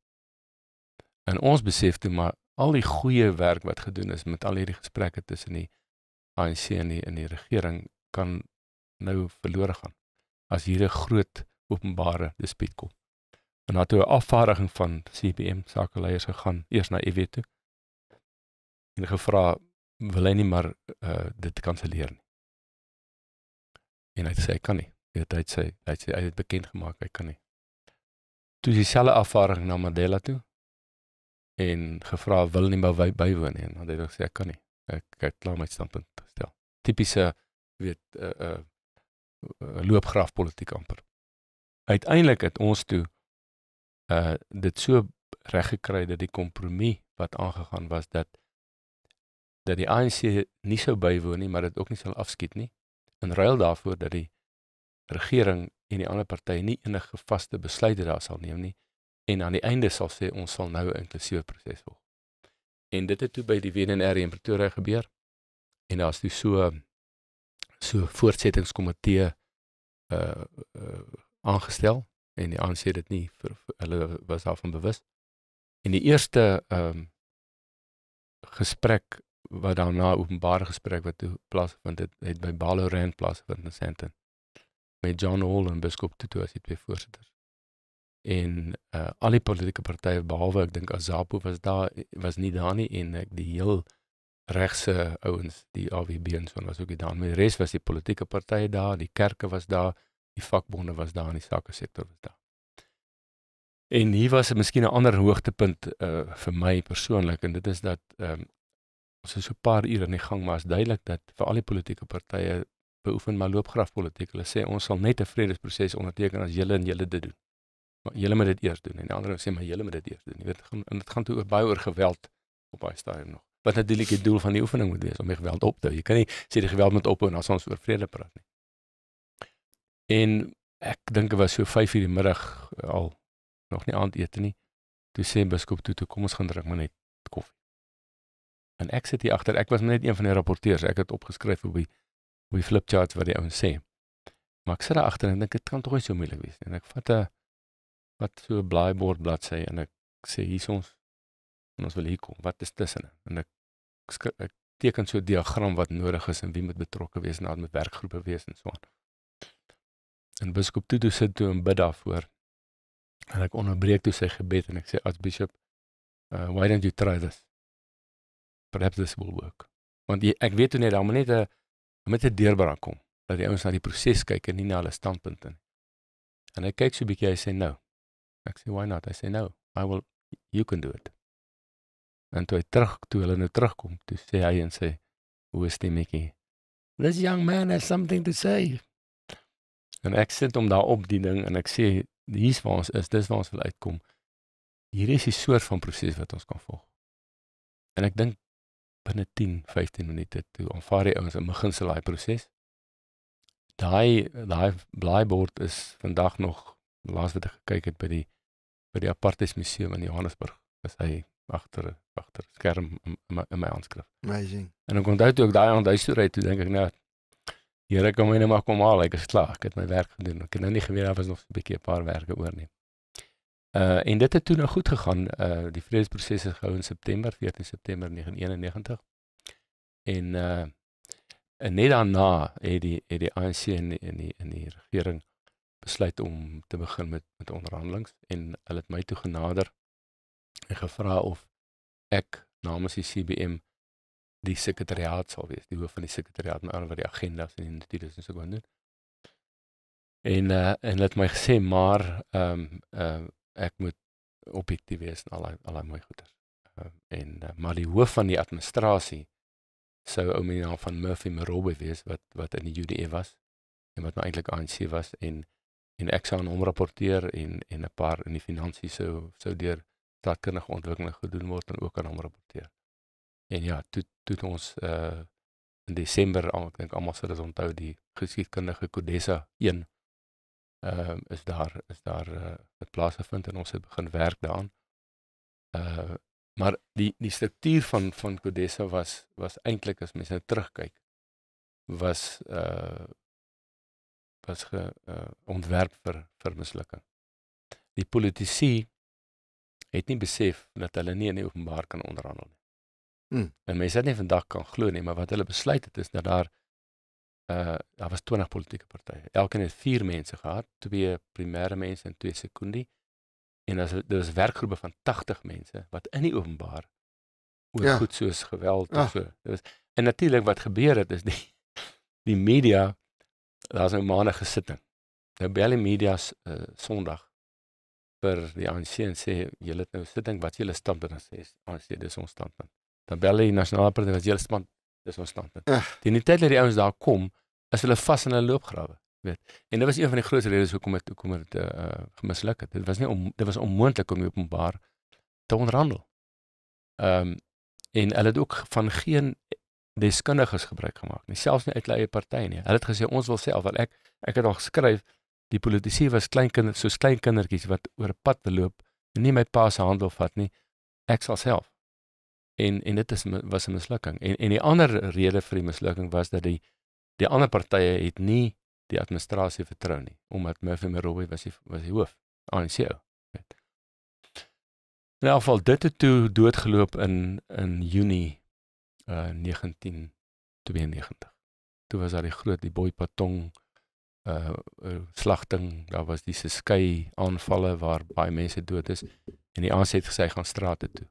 En ons besef toe maar al die goeie werk wat gedoen is met al hierdie gesprekke tussen die ANC en die, die regering kan nou verlore gaan as hier 'n groot openbare dispuut kom. En na toe 'n afvaardiging van CBM sakeleiers gegaan eers na EWE toe en gevra wil hy nie maar uh, dit kanselleer nie. En hy het sê hy kan nie. Hy het hy het sê hy het dit bekend gemaak hy kan nie. Toe dieselfde afvaardiging na Mandela toe en gevra wil nie by by bywoon nie want hy het gesê ek kan nie ek ek kla my standpunt stel tipiese weet 'n uh, eh, 'n uh, eh, uh, eh, loopgraaf politiek amper uiteindelik het ons toe uh dit so reg gekry dat die kompromie wat aangegaan was dat dat die ANC nie sou bywoon nie maar dit ook nie sou afskiet nie in ruil daarvoor dat die regering en die ander partye nie enige vaste besluite daar sal neem nie en aan die einde sal sê ons sal nou 'n inklusiewe proses volg. En dit het toe by die WNR in Pretoria gebeur. En daar's toe so so voortsettingskomitee uh, uh aangestel en die ANC het dit nie vir, vir hulle was daarvan bewus. En die eerste ehm um, gesprek wat daarna openbare gesprek wat toe plaasvind het, het by Balo Rand plaasvind in Sandton met John Hall en Biskop Tutu as die twee voorsitters en uh, al die politieke partye behalwe ek dink Azapo was daar was nie daar nie en ek die heel regse ouens die AWB en so was ook gedaan met die res was die politieke partye daar die kerke was daar die vakbonde was daar in die sake sektor was daar en hier was 'n miskien 'n ander hoogtepunt uh, vir my persoonlik en dit is dat um, ons is so 'n paar ure in die gang maar is duidelik dat vir al die politieke partye beoefen maar loopgraf politiek hulle sê ons sal net 'n vredesproses onderteken as julle en julle dit doen maar julle moet dit eers doen en die ander sê maar julle moet dit eers doen. Jy weet en dit gaan toe oor baie oor geweld op baie stadium nog. Wat natuurlik die doel van die oefening moet wees om die geweld op te hou. Jy kan nie sê die geweld moet ophou en dan ons oor vrede praat nie. En ek dink dit was so 5:00 die middag eh, al nog nie aandete nie. Toe sê biskop toe toe kom ons gaan drink maar net koffie. En ek sit hier agter. Ek was net een van die rapporteurs. Ek het opgeskryf op die op die flip chart wat die ouens sê. Maar ek sit daar agter en ek dink dit kan tog nie so moeilik wees nie. En ek vat 'n wat so eh, 'n blaaibord bladsy en ek sê hier's ons en ons wil hier kom. Wat is tussen? En ek skry, ek eh, teken so 'n diagram wat nodig is en wie moet betrokke wees en wat moet werkgroepe wees en so aan. En biskop Tutu sit toe en bid daarvoor. En ek onderbreek toe sy gebed en ek sê as bishop uh, eh, why don't you try this? Perhaps this will work. Want die, ek weet toe net dat hom net 'n met 'n deurbraak kom. Dat die ouens na die proses kyk en nie na hulle standpunte nie. En hy kyk so 'n bietjie hy sê nou Ek sê why not? Hy sê no. I will you can do it. En toe hy terug toe hulle nou terugkom, toe sê hy en sê hoe is dit Mikkie? This young man has something to say. En ek sit om daar op die ding en ek sê hier's waar ons is, dis waar ons wil uitkom. Hier is 'n soort van proses wat ons kan volg. En ek dink binne 10, 15 minute toe aanvaar die ouens en begin se daai proses. Daai daai blaaibord is vandag nog laas wat ek gekyk het by die by die apartheid museum in Johannesburg is hy agter agter skerm in, in my in my aanskryf amazing en ek onthou toe ek daai aan huis toe ry toe dink ek nou Here kom my net nou maar kom haal ek is klaar ek het my werk gedoen ek het nou nie geweet daar was nog 'n bietjie 'n paar werke oor nie uh en dit het toe nou goed gegaan uh die vredesproses is gehou in September 14 September 1991 en uh en net daarna het die het die ANC in in die in die regering besluit om te begin met met onderhandelings en hulle het my toe genader en gevra of ek namens die CBM die sekretariaat sou wees, die hoof van die sekretariaat, maar oor die agendas en die notules en so gaan doen. En uh, en het my gesê maar ehm um, ehm uh, ek moet objektief wees en al die, al daai mooi goeders. Ehm uh, en uh, maar die hoof van die administrasie sou ou mense van Murphy Morobe wees wat wat in die UDE was en wat nou eintlik ANC was en en ek sou aan hom rapporteer en en 'n paar in die finansies sou sou deur stadkundige ontwikkeling gedoen word en ook aan hom rapporteer. En ja, toe toe ons uh in Desember, ek dink almal sal dit onthou, die geskiedkundige Kodessa 1 ehm uh, is daar is daar uh eh, dit plaasgevind en ons het begin werk daaraan. Uh maar die die struktuur van van Kodessa was was eintlik as mens nou terugkyk was uh was ge uh, ontwerp vir vir mislukking. Die politici het nie besef dat hulle nie in die openbaar kan onderhandel nie. Mm. En mense het nie vandag kan glo nie, maar wat hulle besluit het is dat daar uh daar was 20 politieke partye. Elkeen het 4 mense gehad, 2 primêre mense en 2 sekondie. En as dit was werkgroepe van 80 mense wat in die openbaar oor ja. goed soos geweld ja. Ah. of so. Dit was en natuurlik wat gebeur het is die die media daar's nou maandag gesitting. Nou bel die media se uh, Sondag vir die ANC en sê julle het nou sitting, wat is julle standpunt dan sê ANC dis ons standpunt. Dan bel die nasionale party wat julle span dis ons standpunt. Die net tyd dat die ouens daar kom, is hulle vas in 'n loopgrawe, weet. En dit was een van die groot redes hoekom het hoekom het uh, eh, gemisluk het. Dit was nie om dit was onmoontlik om openbaar te onderhandel. Ehm um, en hulle het ook van geen deskundiges gebruik gemaak nie, selfs nie uit hulle eie party nie. Hulle het gesê ons wil self wel ek ek het al geskryf die politisie was kleinkinders soos kleinkindertjies wat oor pad beloop en nie my pa se hand wil vat nie. Ek sal self. En en dit is was 'n mislukking. En en die ander rede vir die mislukking was dat die die ander partye het nie die administrasie vertrou nie omdat Murphy Morobe was die was die hoof ANC. In elk geval dit het toe doodgeloop in in Junie 2019 1992. Eh, toe was daar die groot die Boy Patong uh, uh slagting, daar was die Seskei aanvalle waar baie mense dood is en die ANC het gesê gaan strate toe.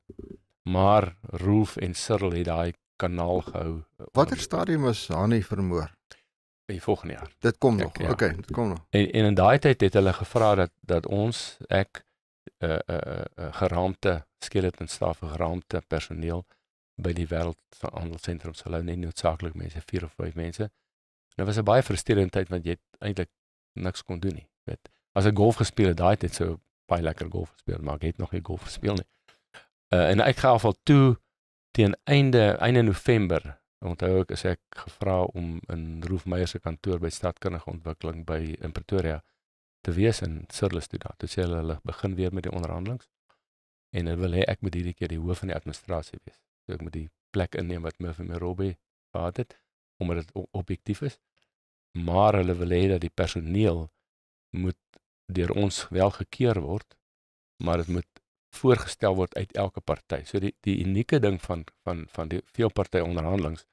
Maar Roof en Cyril het daai kanaal gehou. Watter stadium was Hanie vermoor? Die volgende jaar. Dit kom nog. Ja. Okay, dit kom nog. En en in daai tyd het hulle gevra dat dat ons ek 'n uh, uh, uh, geraamte skelet en staf geraamte personeel by die wêreld van handelsentrums hou net noodsaaklik mense vier of vyf mense. Nou was 'n baie frustrerende tyd want jy het eintlik niks kon doen nie. Dit as ek golf gespeel het daai tyd sou baie lekker golf gespeel, maar ek het nog nie golf gespeel nie. Uh en ek gaan al toe teen einde einde November onthou ek is ek gevra om in Roof Meyer se kantoor by stadkundige ontwikkeling by in Pretoria te wees en Sirlus toe daar. Toe sê hulle hulle begin weer met die onderhandelinge en hulle wil hê ek moet hierdie keer die hoof van die administrasie wees. So ek moet die plek inneem wat my my Robbie gehad het omdat dit objektief is. Maar hulle wil hê dat die personeel moet deur ons wel gekeer word, maar dit moet voorgestel word uit elke party. So die die unieke ding van van van die veelparty onderhandelings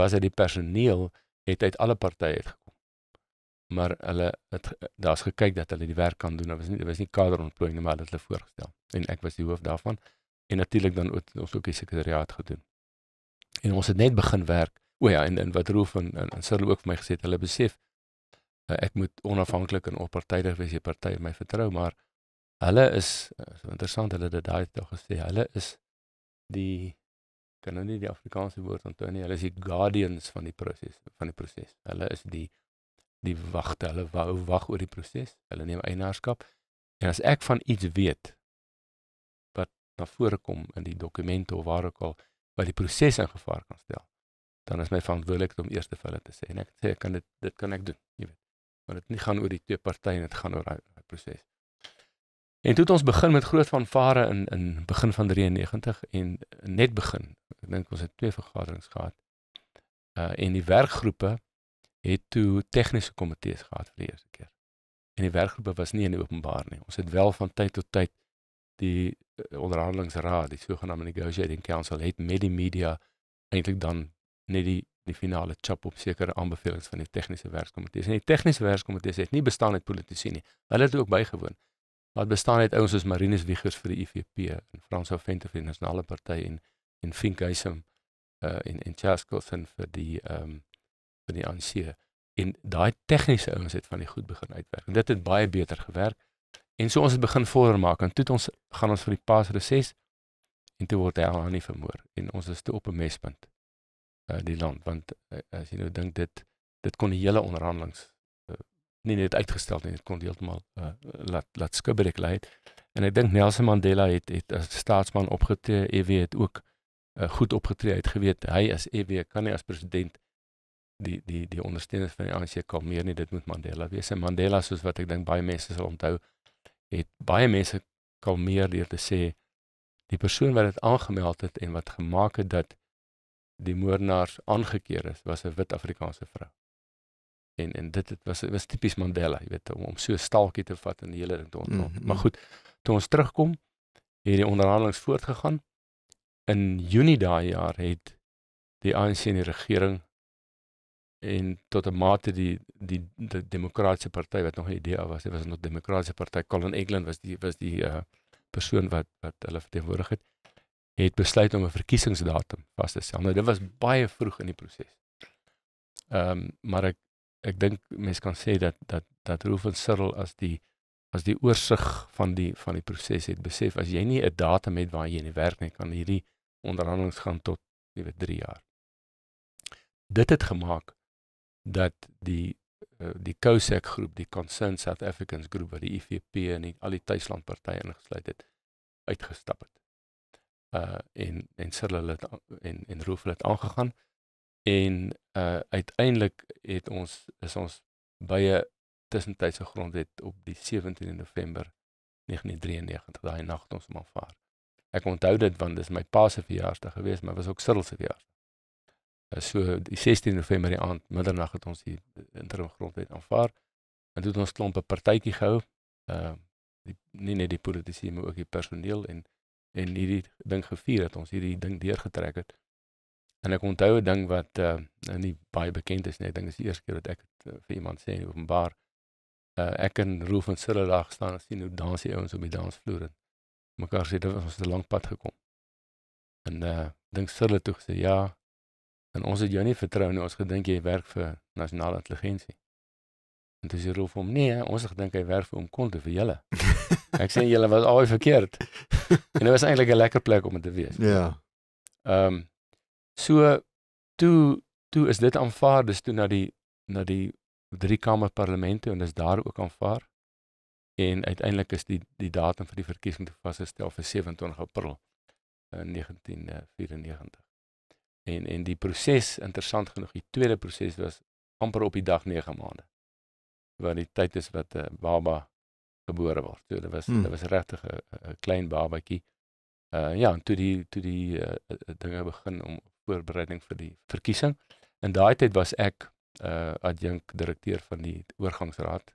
was dat die personeel het uit alle partye uitgekom. Maar hulle het daar's gekyk dat hulle die werk kan doen. Dit was nie dit was nie kaderontplooiing, maar hulle het hulle voorgestel en ek was die hoof daarvan en natuurlik dan ook ons ook die sekretariaat gedoen. En ons het net begin werk. O ja, en, en wat Roof en en, en Sirle ook vir my gesê het, hulle besef eh, ek moet onafhanklik en onpartydig wees, die party my vertrou, maar hulle is eh, so interessant, hulle het dit daai tog gesê, hulle is die kan nou nie die Afrikaanse woord onthou nie, hulle is die guardians van die proses, van die proses. Hulle is die die wagte, hulle wou wag oor die proses. Hulle neem eienaarskap. En as ek van iets weet, na vore kom in die dokumente of waar ook al wat die proses in gevaar kan stel dan is my verantwoordelikheid om eers te vir hulle te sê en ek sê ek kan dit dit kan ek doen jy weet want dit nie gaan oor die twee partye dit gaan oor daai proses en toe het ons begin met groot vanvare in in begin van 93 en net begin ek dink ons het twee vergaderings gehad uh en die werkgroepe het toe tegniese komitees gehad vir die eerste keer en die werkgroepe was nie in openbaar nie ons het wel van tyd tot tyd die eh, onderhandelingsraad, die sogenaamde negotiating council het met die media eintlik dan net die die finale chop op sekere aanbevelings van die tegniese werkskomitee. En die tegniese werkskomitee het nie bestaan uit politici nie. Hulle het ook bygewoon. Wat bestaan uit ouens soos Marinus Wiegers vir die IFP en Frans Oventer vir die Nasionale Party en en Finkhuisem uh eh, en en Charles Coulson vir die ehm um, vir die ANC. En daai tegniese ouens het van die goed begin uitwerk. En dit het baie beter gewerk. En so ons het begin vorder maak en toe het ons gaan ons vir die pas reses en toe word hy al aan die vermoor en ons is toe op 'n mespunt uh die land want uh, as jy nou dink dit dit kon die hele onderhandelings uh, eh, nie net uitgestel nie dit kon heeltemal uh laat laat skubberik lei en ek dink Nelson Mandela het het as staatsman opgetree hy weet ook uh, goed opgetree het geweet hy as EW kan nie as president die die die ondersteuners van die ANC kalmeer nie dit moet Mandela wees en Mandela soos wat ek dink baie mense sal onthou het baie mense kalmeer deur te sê die persoon wat dit aangemeld het en wat gemaak het dat die moordenaars aangekeer is was 'n wit Afrikaanse vrou. En en dit dit was was tipies Mandela, jy weet, om, om so 'n staaltjie te vat en die hele ding te ontrol. Mm -hmm. Maar mhm. goed, toe ons terugkom, het die onderhandelinge voortgegaan. In Junie daai jaar het die ANC en die regering en tot 'n mate die die die demokratiese party wat nog 'n idee was, dit was nog demokratiese party Colin England was die was die uh, persoon wat wat hulle verteenwoordig het het besluit om 'n verkiesingsdatum vas te stel. Nou dit was baie vroeg in die proses. Ehm um, maar ek ek dink mense kan sê dat dat dat Rufus Sirrel as die as die oorsig van die van die proses het besef as jy nie 'n datum het waar jy in die werk net kan hierdie onderhandelings gaan tot weet 3 jaar. Dit het gemaak dat die uh, die COSAC groep, die Concerned South Africans groep wat die IFP en die, al die Tuisland partye ingesluit het, uitgestap het. Uh en en Sirle het en en Roof het aangegaan en uh uiteindelik het ons is ons by 'n tussentydse grondwet op die 17 November 1993 daai nag ons hom aanvaar. Ek onthou dit want dis my pa se verjaarsdag gewees, maar was ook Sirle se verjaarsdag. Eh, so die 16 November die aand middernag het ons die eh, interim grondwet aanvaar en het ons klomp 'n partytjie gehou. Ehm uh, nie net die politici maar ook die personeel en en hierdie ding gevier het ons hierdie ding deurgetrek het. En ek onthou 'n ding wat uh nie baie bekend is nie. Ek dink dit is die eerste keer wat ek het, uh, vir iemand sê openbaar uh ek en Roof en Silledag staan en sien hoe dansie ouens op die dansvloer en mekaar sê dit was 'n lang pad gekom. En uh dink Sille toe gesê ja, En ons het jou nie vertrou nie. Ons gedink jy werk vir nasionale intelligensie. En dis hier roof hom nee, he. ons het gedink hy werk vir oom Konte vir julle. [laughs] Ek sê julle was albei verkeerd. En dit was eintlik 'n lekker plek om te wees. Ja. Ehm um, so toe toe is dit aanvaar dis toe na die na die drie kamer parlemente en dis daar ook aanvaar. En uiteindelik is die die datum vir die verkiesing te vasgestel vir 27 April 1994. Eh, en en die proses interessant genoeg die tweede proses was amper op die dag 9 maande want die tyd is wat 'n uh, eh, baba gebore word so dit was hmm. dit was regtig 'n klein babatjie uh, ja en toe die toe die uh, dinge begin om voorbereiding vir die verkiesing in daai tyd was ek uh, adjunk direkteur van die oorgangsraad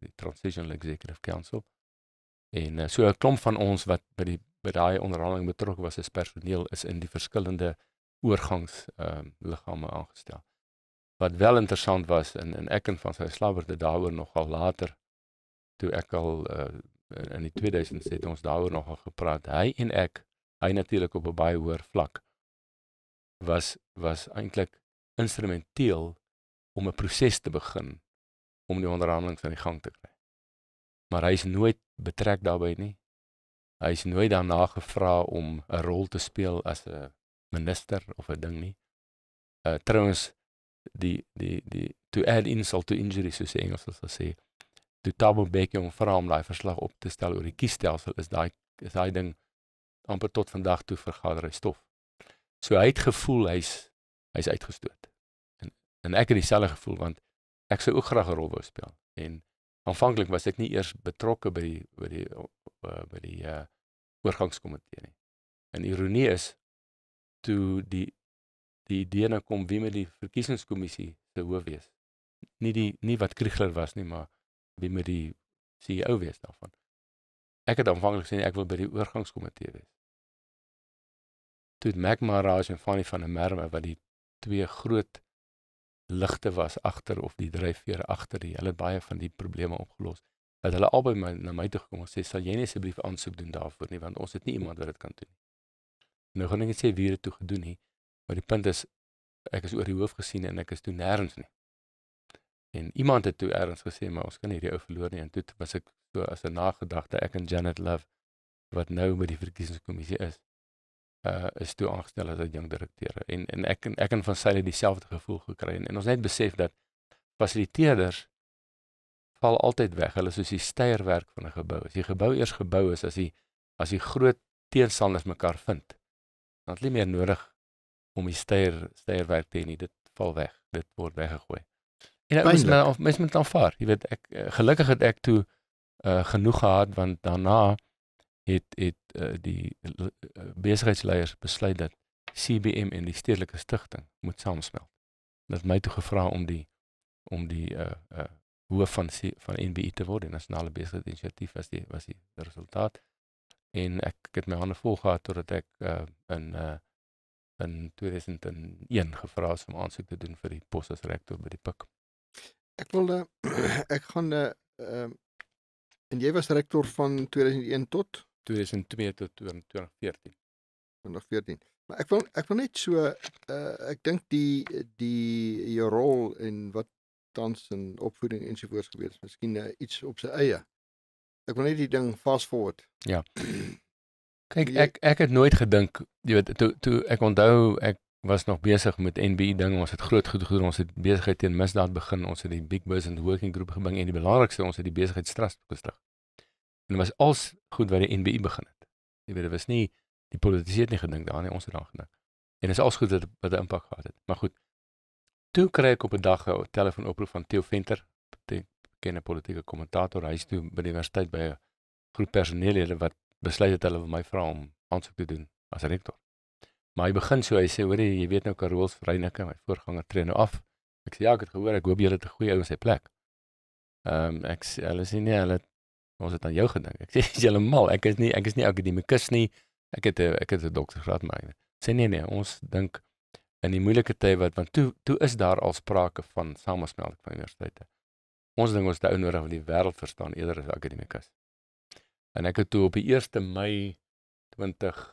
die transitional executive council en uh, so 'n klomp van ons wat by die by daai onderhandeling betrokke was as personeel is in die verskillende oorgangs ehm uh, liggame aangestel. Wat wel interessant was in in ek en van sy slawerde daaroor nogal later toe ek al uh, in die 2000s het ons daaroor nogal gepraat. Hy en ek, hy natuurlik op 'n baie hoër vlak was was eintlik instrumenteel om 'n proses te begin om die onderhandelinge aan die gang te kry. Maar hy is nooit betrek daarbey nie. Hy is nooit daarna gevra om 'n rol te speel as 'n minister of 'n ding nie. Uh trouens die die die to add insult to injury soos die Engels sal sê. Toe Tabo Mbeki hom vra om daai verslag op te stel oor die kiesstelsel is daai is daai ding amper tot vandag toe vergader hy stof. So hy het gevoel hy's hy's uitgestoot. En en ek het dieselfde gevoel want ek sou ook graag 'n rol wou speel. En aanvanklik was ek nie eers betrokke by die by die eh, by die uh oorgangskomitee nie. En ironie is toe die die idee nou kom wie met die verkiesingskommissie se hoof wees. Nie die nie wat Kriegler was nie, maar wie met die CEO wees daarvan. Ek het aanvanklik gesê ek wil by die oorgangskomitee wees. Toe Mac Maraj en Fanny van der Merwe wat die twee groot ligte was agter of die dryfveer agter die hele baie van die probleme opgelos. Dat hulle albei my na my toe gekom en sê sal jy nie asseblief aansoek doen daarvoor nie want ons het nie iemand wat dit kan doen nie. Nou gaan ek net sê wie dit toe gedoen het, maar die punt is ek is oor die hoof gesien en ek is toe nêrens nie. En iemand het toe eers gesê maar ons kan hierdie ou verloor nie en toe was ek so as 'n nagedagte ek en Janet Love wat nou by die verkiesingskommissie is uh is toe aangestel as 'n jong direkteur en en ek en ek en van syde dieselfde gevoel gekry en, en ons net besef dat fasiliteerders val altyd weg. Hulle is soos die steierwerk van 'n gebou. As die gebou eers gebou is as die as die groot teenstanders mekaar vind, Dan het jy meer nodig om die steier steierwerk te hê nie. Dit val weg. Dit word weggegooi. En dan moet men of nou mens moet aanvaar. Jy weet ek eh, gelukkig het ek toe uh, genoeg gehad want daarna het het uh, die besigheidsleiers besluit dat CBM en die stedelike stigting moet saamsmelt. Dit my toe gevra om die om die uh uh hoof van C, van NBI e te word, die nasionale besigheidsinisiatief was die was die resultaat en ek het my hande vol gehad totdat ek uh, in uh, in 2001 gevra is om aansoek te doen vir die pos as rektor by die Pik. Ek wil uh, [clears throat] ek gaan 'n uh, uh, ehm, en jy was rektor van 2001 tot 2002 tot 2014. 2014. Maar ek wil ek wil net so uh, ek dink die die jou rol en wat tans in opvoeding ensovoorts gebeur het, miskien uh, iets op sy eie. Uh ek wil net die ding vasvoer. Ja. [clears throat] Kyk, ek ek het nooit gedink, jy weet, toe toe ek onthou ek was nog besig met NBI e ding, ons het groot goed gedoen, ons het besigheid teen misdaad begin, ons het die Big Business Working Group gebring en die belangrikste, ons het die besigheid stras gestig. En dit was als goed wat die NBI e begin het. Jy weet, dit was nie die politisie het nie gedink daar nie, ons het daar gedink. En dit is als goed wat wat 'n impak gehad het. Maar goed. Toe kry ek op 'n dag 'n telefoonoproep van Theo Venter, bekende politieke kommentator huis toe by die universiteit by 'n eh, groep personeellede wat besluit het hulle wil my vra om aansoek te doen as rektor. Maar hy begin so hy sê hoor jy weet nou Karols Vreynike my voorganger tree nou af. Ek sê ja ek het gehoor ek hoop jy het 'n goeie ou in sy plek. Ehm um, ek sê hulle sê nee hulle ons het aan jou gedink. Ek sê [laughs] jy's hulle mal. Ek is nie ek is nie akademikus nie. Ek het 'n eh, ek het 'n doktorsgraad maar. Ek, sê nee nee ons dink in die moeilike tye wat want toe toe is daar al sprake van samesmelting van universiteite. Ons ding ons het ou nodig om die wêreld verstaan eerder as akademikus. En ek het toe op die 1ste Mei 20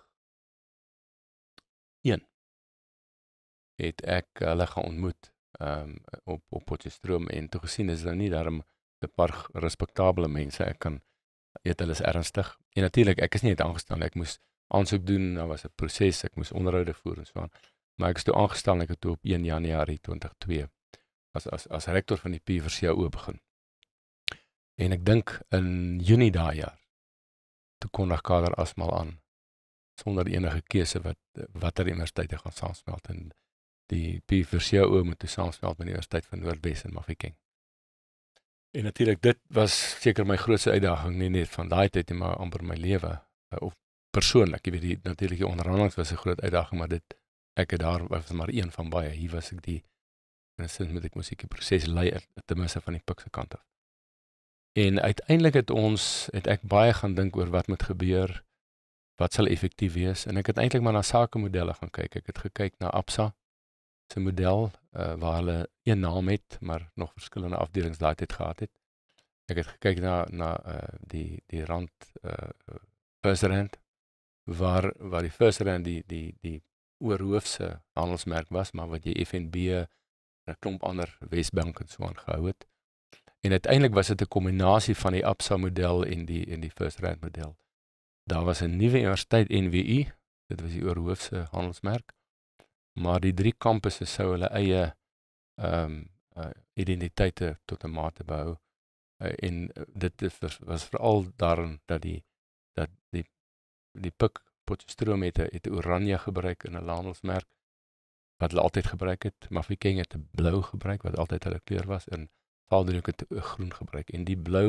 het ek hulle gaan ontmoet um op op Potchefstroom en toe gesien is hulle nie daarom 'n paar respekteerbare mense ek kan weet hulle is ernstig. En natuurlik ek is nie net aangestel ek moes aansoek doen, daar was 'n proses, ek moes onderhoude voer en so aan. Maar ek is toe aangestel ek het toe op 1 Januarie 2002 as as as rektor van die Pieversee oop begin. En ek dink in Junie daai jaar te kondig kader asmal aan sonder enige keuse wat watter universiteit hy gaan saamsmelt en die Pieversee oop moet te saamsmelt met die Universiteit van Noordwes in Mafeking. En natuurlik dit was seker my grootste uitdaging nie net van daai tyd nie maar amper my lewe eh, of persoonlik, jy weet die natuurlik die onderhandeling was 'n groot uitdaging maar dit ek het daar was maar een van baie hier was ek die en sins moet ek musiek die proses lei ten minste van die pikse kant af. En uiteindelik het ons het ek baie gaan dink oor wat moet gebeur, wat sal effektief wees en ek het eintlik maar na sake modelle gaan kyk. Ek het gekyk na Absa se model uh, waar hulle een naam het, maar nog verskillende afdelings daai tyd gehad het. Ek het gekyk na na uh, die die rand uh first rand waar waar die first rand die die die oorhoofse handelsmerk was, maar wat jy FNB en 'n klomp ander Wesbank en so aangehou het. En uiteindelik was dit 'n kombinasie van die Absa model en die en die First Rand model. Daar was 'n nuwe universiteit NWU, dit was die oorhoofse handelsmerk. Maar die drie kampusse sou hulle eie ehm um, uh, identiteite tot 'n mate behou. Uh, en eh, dit was veral daarin dat die dat die die pik potjestroom het 'n oranje gebruik in 'n handelsmerk wat hulle altyd gebruik het. Mafeking het 'n blou gebruik wat altyd hulle kleur was en Valdrink het groen gebruik en die blou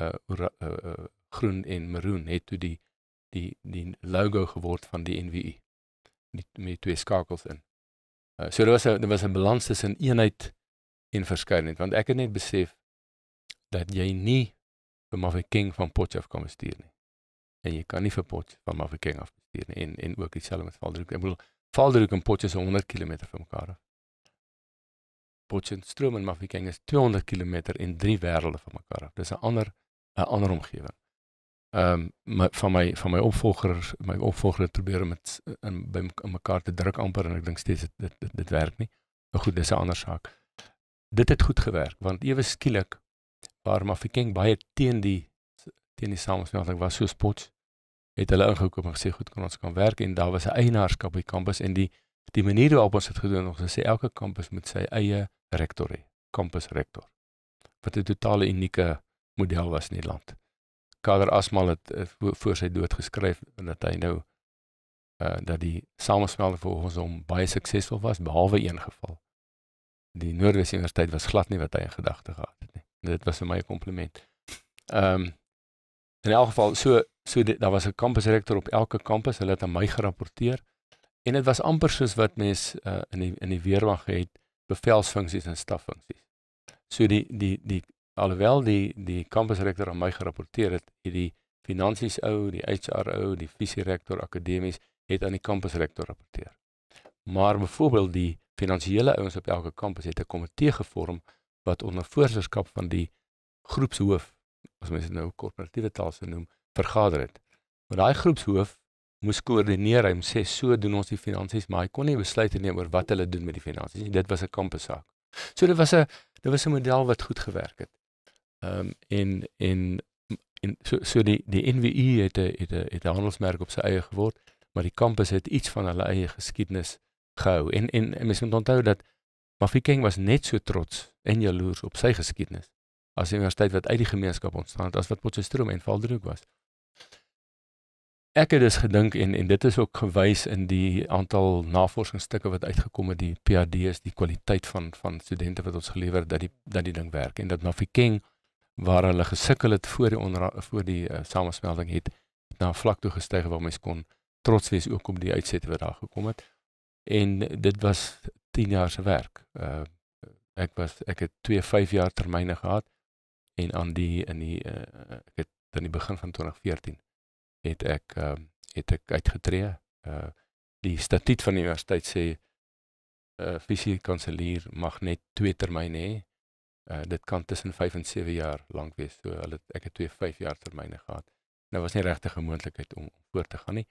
uh, uh, uh groen en meroen het toe die die die logo geword van die NWI. Net met twee skakels in. Uh, so daar was 'n daar was 'n balans tussen eenheid en verskeidenheid want ek het net besef dat jy nie vir Mafeking van Potchefstroom kan bestuur nie. En jy kan nie vir Potchefstroom van Mafeking af bestuur nie en en ook dieselfde met Valdrink. Ek bedoel Valdriehoek en Potchefstroom is 100 km van mekaar af. Potchefstroom en Mafikeng is 200 km en drie wêrelde van mekaar af. Dis 'n ander 'n ander omgewing. Ehm um, van my van my opvolgers, my opvolger het probeer om dit in by mekaar te druk amper en ek dink steeds dit dit, dit, dit werk nie. Maar goed, dis 'n ander saak. Dit het goed gewerk want ewe skielik waar Mafikeng baie teen die teen die samestelling was soos Potchefstroom het hulle ingekom en gesê goed kan ons kan werk en daar was 'n eienaarskap by kampus en die die manier waarop ons dit gedoen het ons sê elke kampus moet sy eie rektor hê kampus rektor wat 'n totaal unieke model was in die land Kader Asmal het eh, voor sy dood geskryf dat hy nou uh dat die samesmelting volgens hom baie suksesvol was behalwe een geval die Noordwes Universiteit was glad nie wat hy in gedagte gehad het nie dit was vir my 'n kompliment ehm um, in elk geval so So dit, daar was 'n kampusrektor op elke kampus, hulle het aan my gerapporteer. En dit was amper soos wat mense uh, in die in die weerwag het bevelsfunksies en staffunksies. So die die die alhoewel die die kampusrektor aan my gerapporteer het, het die finansies ou, die HR ou, die visierektor akademies het aan die kampusrektor rapporteer. Maar byvoorbeeld die finansiële ouens op elke kampus het 'n komitee gevorm wat onder voorsitterskap van die groepshoof, as mens dit nou korporatiewe taal sou noem, vergader het. Maar daai groepshoof moes koördineer. Hy moes sê so doen ons die finansies, maar hy kon nie besluite neem oor wat hulle doen met die finansies nie. Dit was 'n kampesaak. So dit was 'n dit was 'n model wat goed gewerk het. Ehm um, en en en so so die die NWU het 'n het 'n het 'n handelsmerk op sy eie geword, maar die kampus het iets van hulle eie geskiedenis gehou. En en, en mens moet onthou dat Mafeking was net so trots en jaloers op sy geskiedenis as die universiteit wat uit die gemeenskap ontstaan het as wat Potchefstroom en Valdriehoek was. Ek het dus gedink en en dit is ook gewys in die aantal navorsingsstukke wat uitgekom het die PhD is die kwaliteit van van studente wat ons gelewer dat die dat die ding werk en dat Mafeking waar hulle gesukkel het voor die onder, voor die uh, eh, samesmelding het na vlak toe gestyg waar mens kon trots wees ook op die uitsette wat daar gekom het en dit was 10 jaar se werk. Uh, ek was ek het 2 5 jaar termyne gehad en aan die in die uh, ek het in die begin van 2014 het ek ehm uh, het ek uitgetree. Uh die statuut van die universiteit sê 'n uh, eh, fisiekanselier mag net twee termyne hê. Uh dit kan tussen 5 en 7 jaar lank wees. So hulle het, ek het twee 5 jaar termyne gehad. Nou was nie regtig 'n moontlikheid om voort te gaan nie.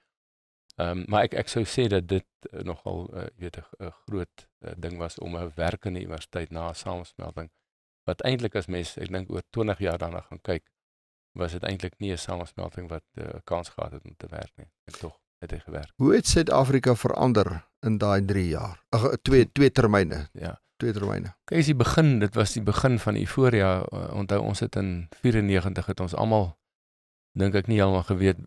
Ehm um, maar ek ek sou sê dat dit uh, nogal uh, weet 'n groot uh, ding was om 'n werkende universiteit na 'n samesmelting wat eintlik as mens ek dink oor 20 jaar daarna gaan kyk was dit eintlik nie 'n samesmelting wat 'n uh, eh, kans gehad het om te werk nie. Ek tog het dit gewerk. Hoe het Suid-Afrika verander in daai 3 jaar? Ag eh, twee twee termyne. Ja. Twee termyne. Kyk, as die begin, dit was die begin van euforia. Uh, eh, onthou ons het in 94 het ons almal dink ek nie almal geweet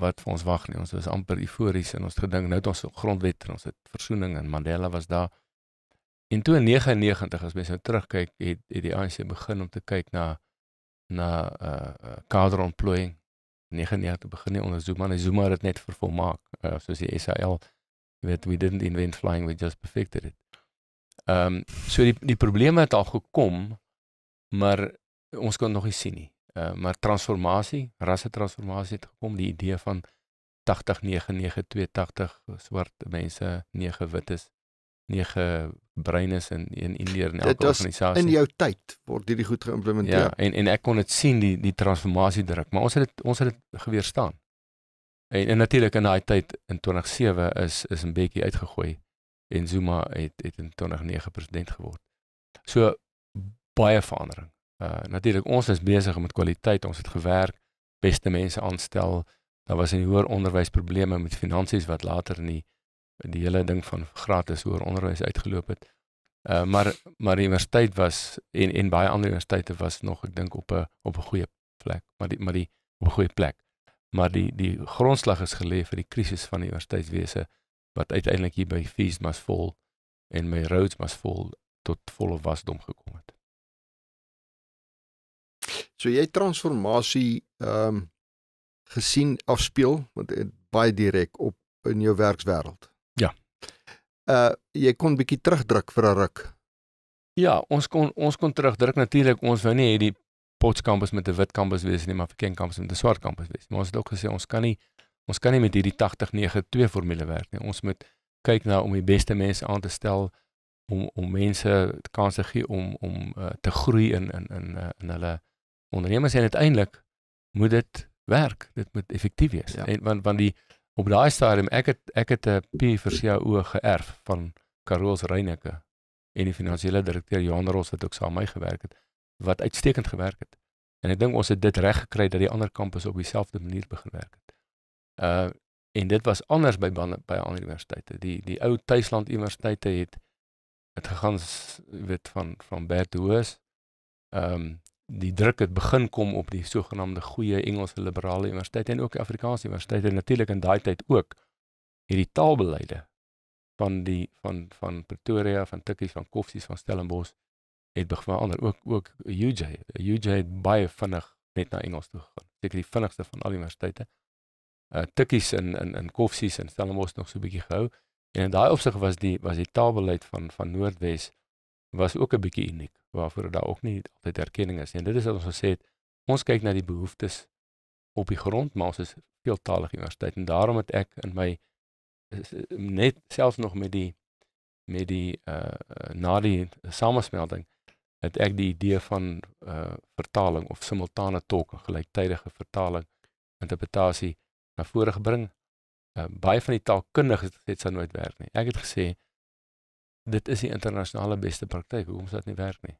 wat vir ons wag nie. Ons was amper eufories en ons gedink nou het ons grondwet en ons het versoening en Mandela was daar. En toe in 99 as mense nou terugkyk, het het die ANC begin om te kyk na na eh uh, kader ontplooiing 99 begin die ondersoek maar Zuma het dit net vervolmaak uh, eh, soos die SAL weet we didn't invent flying we just perfected it. Ehm um, so die die probleme het al gekom maar ons kan nog nie sien nie. Eh uh, maar transformasie, rasse transformasie het gekom die idee van 80 99 82 swart mense, 9 wit is nege brein is in een leer in elke organisasie. In jou tyd word hierdie goed geïmplementeer. Ja, en en ek kon dit sien die die transformasie druk, maar ons het dit ons het dit geweerstaan. En en natuurlik in daai tyd in 2007 is is 'n bietjie uitgegooi en Zuma het het in 2009 president geword. So baie verandering. Uh natuurlik ons is besig met kwaliteit, ons het gewerk, beste mense aanstel. Daar was in hoër onderwys probleme met finansies wat later nie die hele ding van gratis hoër er onderwys uitgeloop het. Uh maar maar universiteit was en en baie ander universiteite was nog ek dink op 'n op 'n goeie plek, maar die, maar die op 'n goeie plek. Maar die die grondslag is gelê vir die krisis van die universiteitswese wat uiteindelik hier by fees mas vol en my roads mas vol tot volle wasdom gekom het. So jy transformasie ehm um, gesien afspeel want dit baie direk op in jou werkswêreld. Ja. Uh jy kon bietjie terugdruk vir 'n ruk. Ja, ons kon ons kon terugdruk natuurlik. Ons wou nie hê die potskampus met 'n wit kampus wees nie, maar verkeer kampus met 'n swart kampus wees. Maar ons het ook gesê ons kan nie ons kan nie met hierdie 80-9-2 formule werk nie. Ons moet kyk na om die beste mense aan te stel om om mense kanse gee om om uh, te groei in in in uh, in hulle ondernemings en uiteindelik moet dit werk. Dit moet effektief wees. Ja. En want want die Op daai stadium ek het ek het 'n P vir CAO geerf van Karoos Reyneke en die finansiële direkteur Johan Ross wat ook saam met my gewerk het wat uitstekend gewerk het. En ek dink ons het dit reg gekry dat die ander kampus op dieselfde manier begin werk het. Uh en dit was anders by by ander universiteite. Die die ou Tuisland universiteite het het gegaan weet van van Bert Hoes. Ehm um, die druk het begin kom op die sogenaamde goeie Engelse liberale universiteite en ook Afrikaanse universiteite natuurlik in daai tyd ook hierdie taalbeleide van die van van Pretoria van Tikkies van Koffsies van Stellenbosch het begin verander ook ook UJ UJ het baie vinnig net na Engels toe gegaan seker die vinnigste van al die universiteite uh, Tikkies in in in Koffsies en Stellenbosch nog so 'n bietjie gehou en in daai opsig was die was die taalbeleid van van Noordwes was ook 'n bietjie uniek waarvoor daar ook nie altyd erkenning is nie. En dit is wat ons gesê het, ons kyk na die behoeftes op die grond, maar ons is veeltaalige universiteit en daarom het ek in my net selfs nog met die met die uh na die samesmelting het ek die idee van uh vertaling of simultane tolk, gelyktydige vertaling, interpretasie na vore gebring. Uh, baie van die taalkundiges het dit sou nooit werk nie. Ek het gesê dit is die internasionale beste praktyk hoekom dit nie werk nie.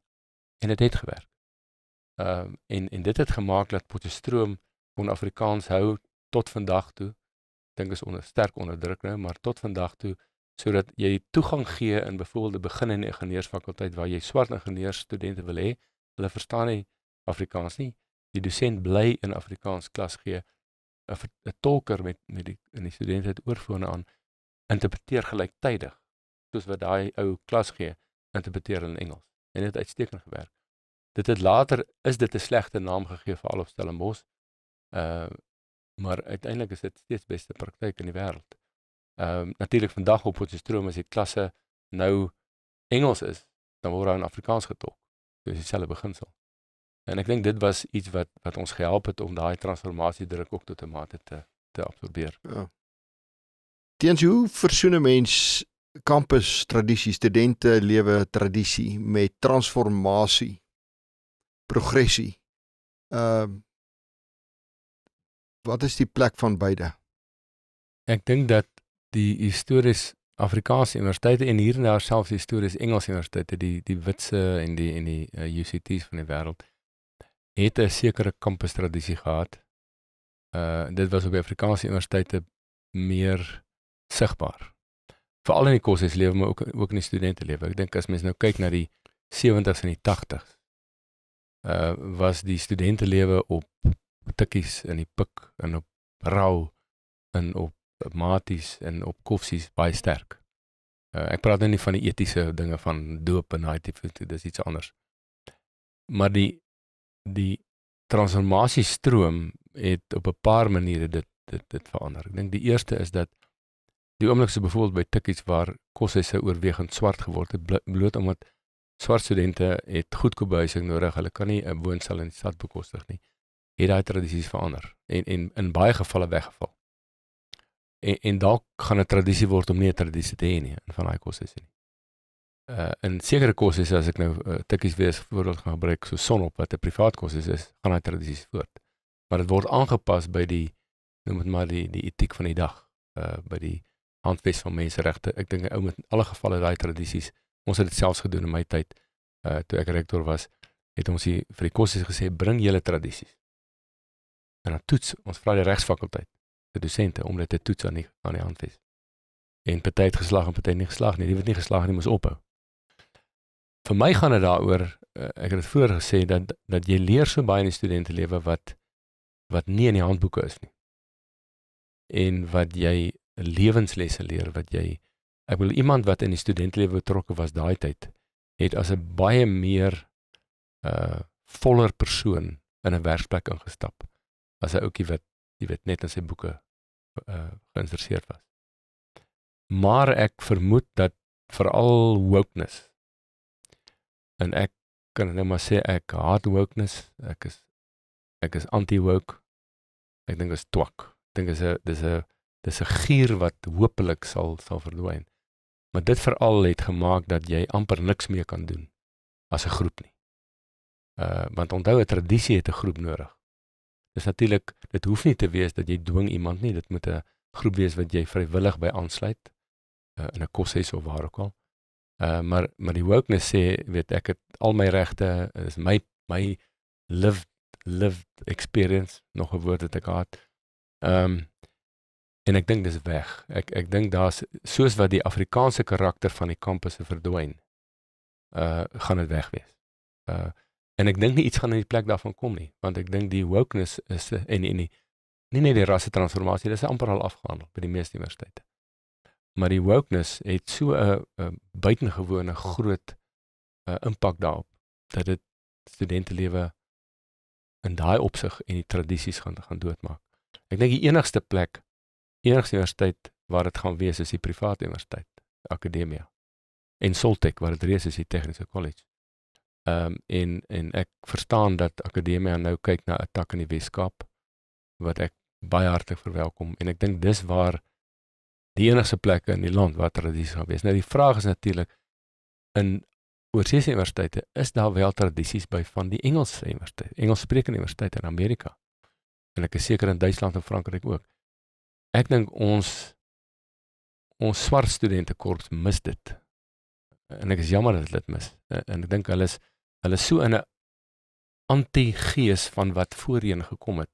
En dit het, het gewerk. Ehm um, en en dit het gemaak dat Potchefstroom kon Afrikaans hou tot vandag toe. Dink is onder sterk onderdruk nou, maar tot vandag toe sodat jy toegang gee in byvoorbeeld begin in die ingenieursfakulteit waar jy swart ingenieurs studente wil hê, hulle verstaan nie Afrikaans nie. Die dosent bly in Afrikaans klas gee 'n 'n tolker met met die in die studente het oorfone aan interpreteer gelyktydig soos wat daai ou klas gee, interpreteer in Engels. En dit het uitstekend gewerk. Dit het later is dit 'n slegte naam gegee vir alopstellingbos. Ehm uh, maar uiteindelik is dit steeds beste praktyk in die wêreld. Ehm um, natuurlik vandag op ons stroom as die klasse nou Engels is, dan word daar in Afrikaans getalk. Dis dieselfde beginsel. En ek dink dit was iets wat wat ons gehelp het om daai transformasie druk ook tot 'n mate te te absorbeer. Ja. Teens hoe versoene mens kampus tradisie, studente lewe tradisie met transformasie, progressie. Ehm uh, wat is die plek van beide? Ek dink dat die histories Afrikaanse universiteite en hier en daar selfs die histories Engelse universiteite, die die Witse en die en die uh, eh, UCT's van die wêreld het 'n sekere kampus tradisie gehad. Uh dit was op Afrikaanse universiteite meer sigbaar veral in die kosheidslewe maar ook ook in die studentelewe. Ek dink as mens nou kyk na die 70s en die 80s uh was die studentelewe op tikkies in die pik en op rou en op maties en op koffsies baie sterk. Uh ek praat nou nie van die etiese dinge van doop en daai tipe dis iets anders. Maar die die transformasiestroom het op 'n paar maniere dit dit dit verander. Ek dink die eerste is dat die oomblik se byvoorbeeld by Tikkies waar koshuise oorwegend swart geword het bloot omdat swart studente het goedkoop huising nodig. Hulle kan nie 'n woonstel in die stad bekostig nie. Het daai tradisies verander en en in baie gevalle weggeval. En en dalk gaan 'n tradisie word om nie 'n tradisie te hê nie in van daai koshuise nie. Uh in sekere koshuise as ek nou uh, Tikkies weer voorbeeld gaan gebruik so sonop wat 'n privaat koshuis is, gaan daai tradisies voort. Maar dit word aangepas by die noem dit maar die die etiek van die dag uh by die handves van menseregte. Ek dink 'n oh, ou met alle gevalle daai tradisies. Ons het dit selfs gedoen in my tyd uh eh, toe ek rektor was, het ons hier vir die kosse gesê bring julle tradisies. En dan toets ons vra die regsfakulteit, die dosente om dit te toets aan die aan die handves. En party het geslaag en party nie geslaag nie. Die wat nie geslaag het, moes ophou. Vir my gaan dit daaroor uh, eh, ek het dit vroeër gesê dat dat jy leer so baie in die studente lewe wat wat nie in die handboeke is nie. En wat jy lewenslesse leer wat jy ek wil iemand wat in die studentelewe betrokke was daai tyd het as 'n baie meer uh voller persoon in 'n werkplek ingestap as 'n ouetjie wat jy weet net in sy boeke uh geïnteresseerd was. Maar ek vermoed dat veral wokeness en ek kan nou maar sê ek haat wokeness, ek is ek is anti-woke. Ek dink dit is twak. Ek dink dit is 'n dis 'n Dis 'n gier wat hopelik sal sal verdwyn. Maar dit veral het gemaak dat jy amper niks meer kan doen as 'n groep nie. Uh want onthou 'n tradisie het 'n groep nodig. Dis natuurlik, dit hoef nie te wees dat jy dwing iemand nie, dit moet 'n groep wees wat jy vrywillig by aansluit uh, in 'n koshuis of waar ook al. Uh maar maar die wokeness sê, weet ek het al my regte, is my my lived lived experience nog 'n woord wat ek gehad. Ehm um, En ek dink dis weg. Ek ek dink daar's soos wat die Afrikaanse karakter van die kampusse verdwyn, uh gaan dit weg wees. Uh en ek dink nie iets gaan in die plek daarvan kom nie, want ek dink die wokeness is en en die nie net die rasse transformasie, dis amper al afgehandel by die meeste universiteite. Maar die wokeness het so 'n uh, uh, buitengewone groot uh impak daarop dat dit studentelewe in daai opsig en die tradisies gaan gaan doodmaak. Ek dink die enigste plek enigste universiteit waar dit gaan wees is die private universiteit, Akademia. En Soltech waar dit reeds is die tegniese kollege. Ehm um, en en ek verstaan dat Akademia nou kyk na 'n tak in die Weskaap wat ek baie hartlik verwelkom en ek dink dis waar die enigste plekke in die land waar tradisie gaan wees. Nou die vraag is natuurlik in oorsese universiteite is daar wel tradisies by van die Engelse universiteite, Engelssprekende universiteite in Amerika. En ek is seker in Duitsland en Frankryk ook ek dink ons ons swart studentekorps mis dit. En ek is jammer dat hulle dit mis. Eh, en ek dink hulle is hulle is so in 'n anti-gees van wat voorheen gekom het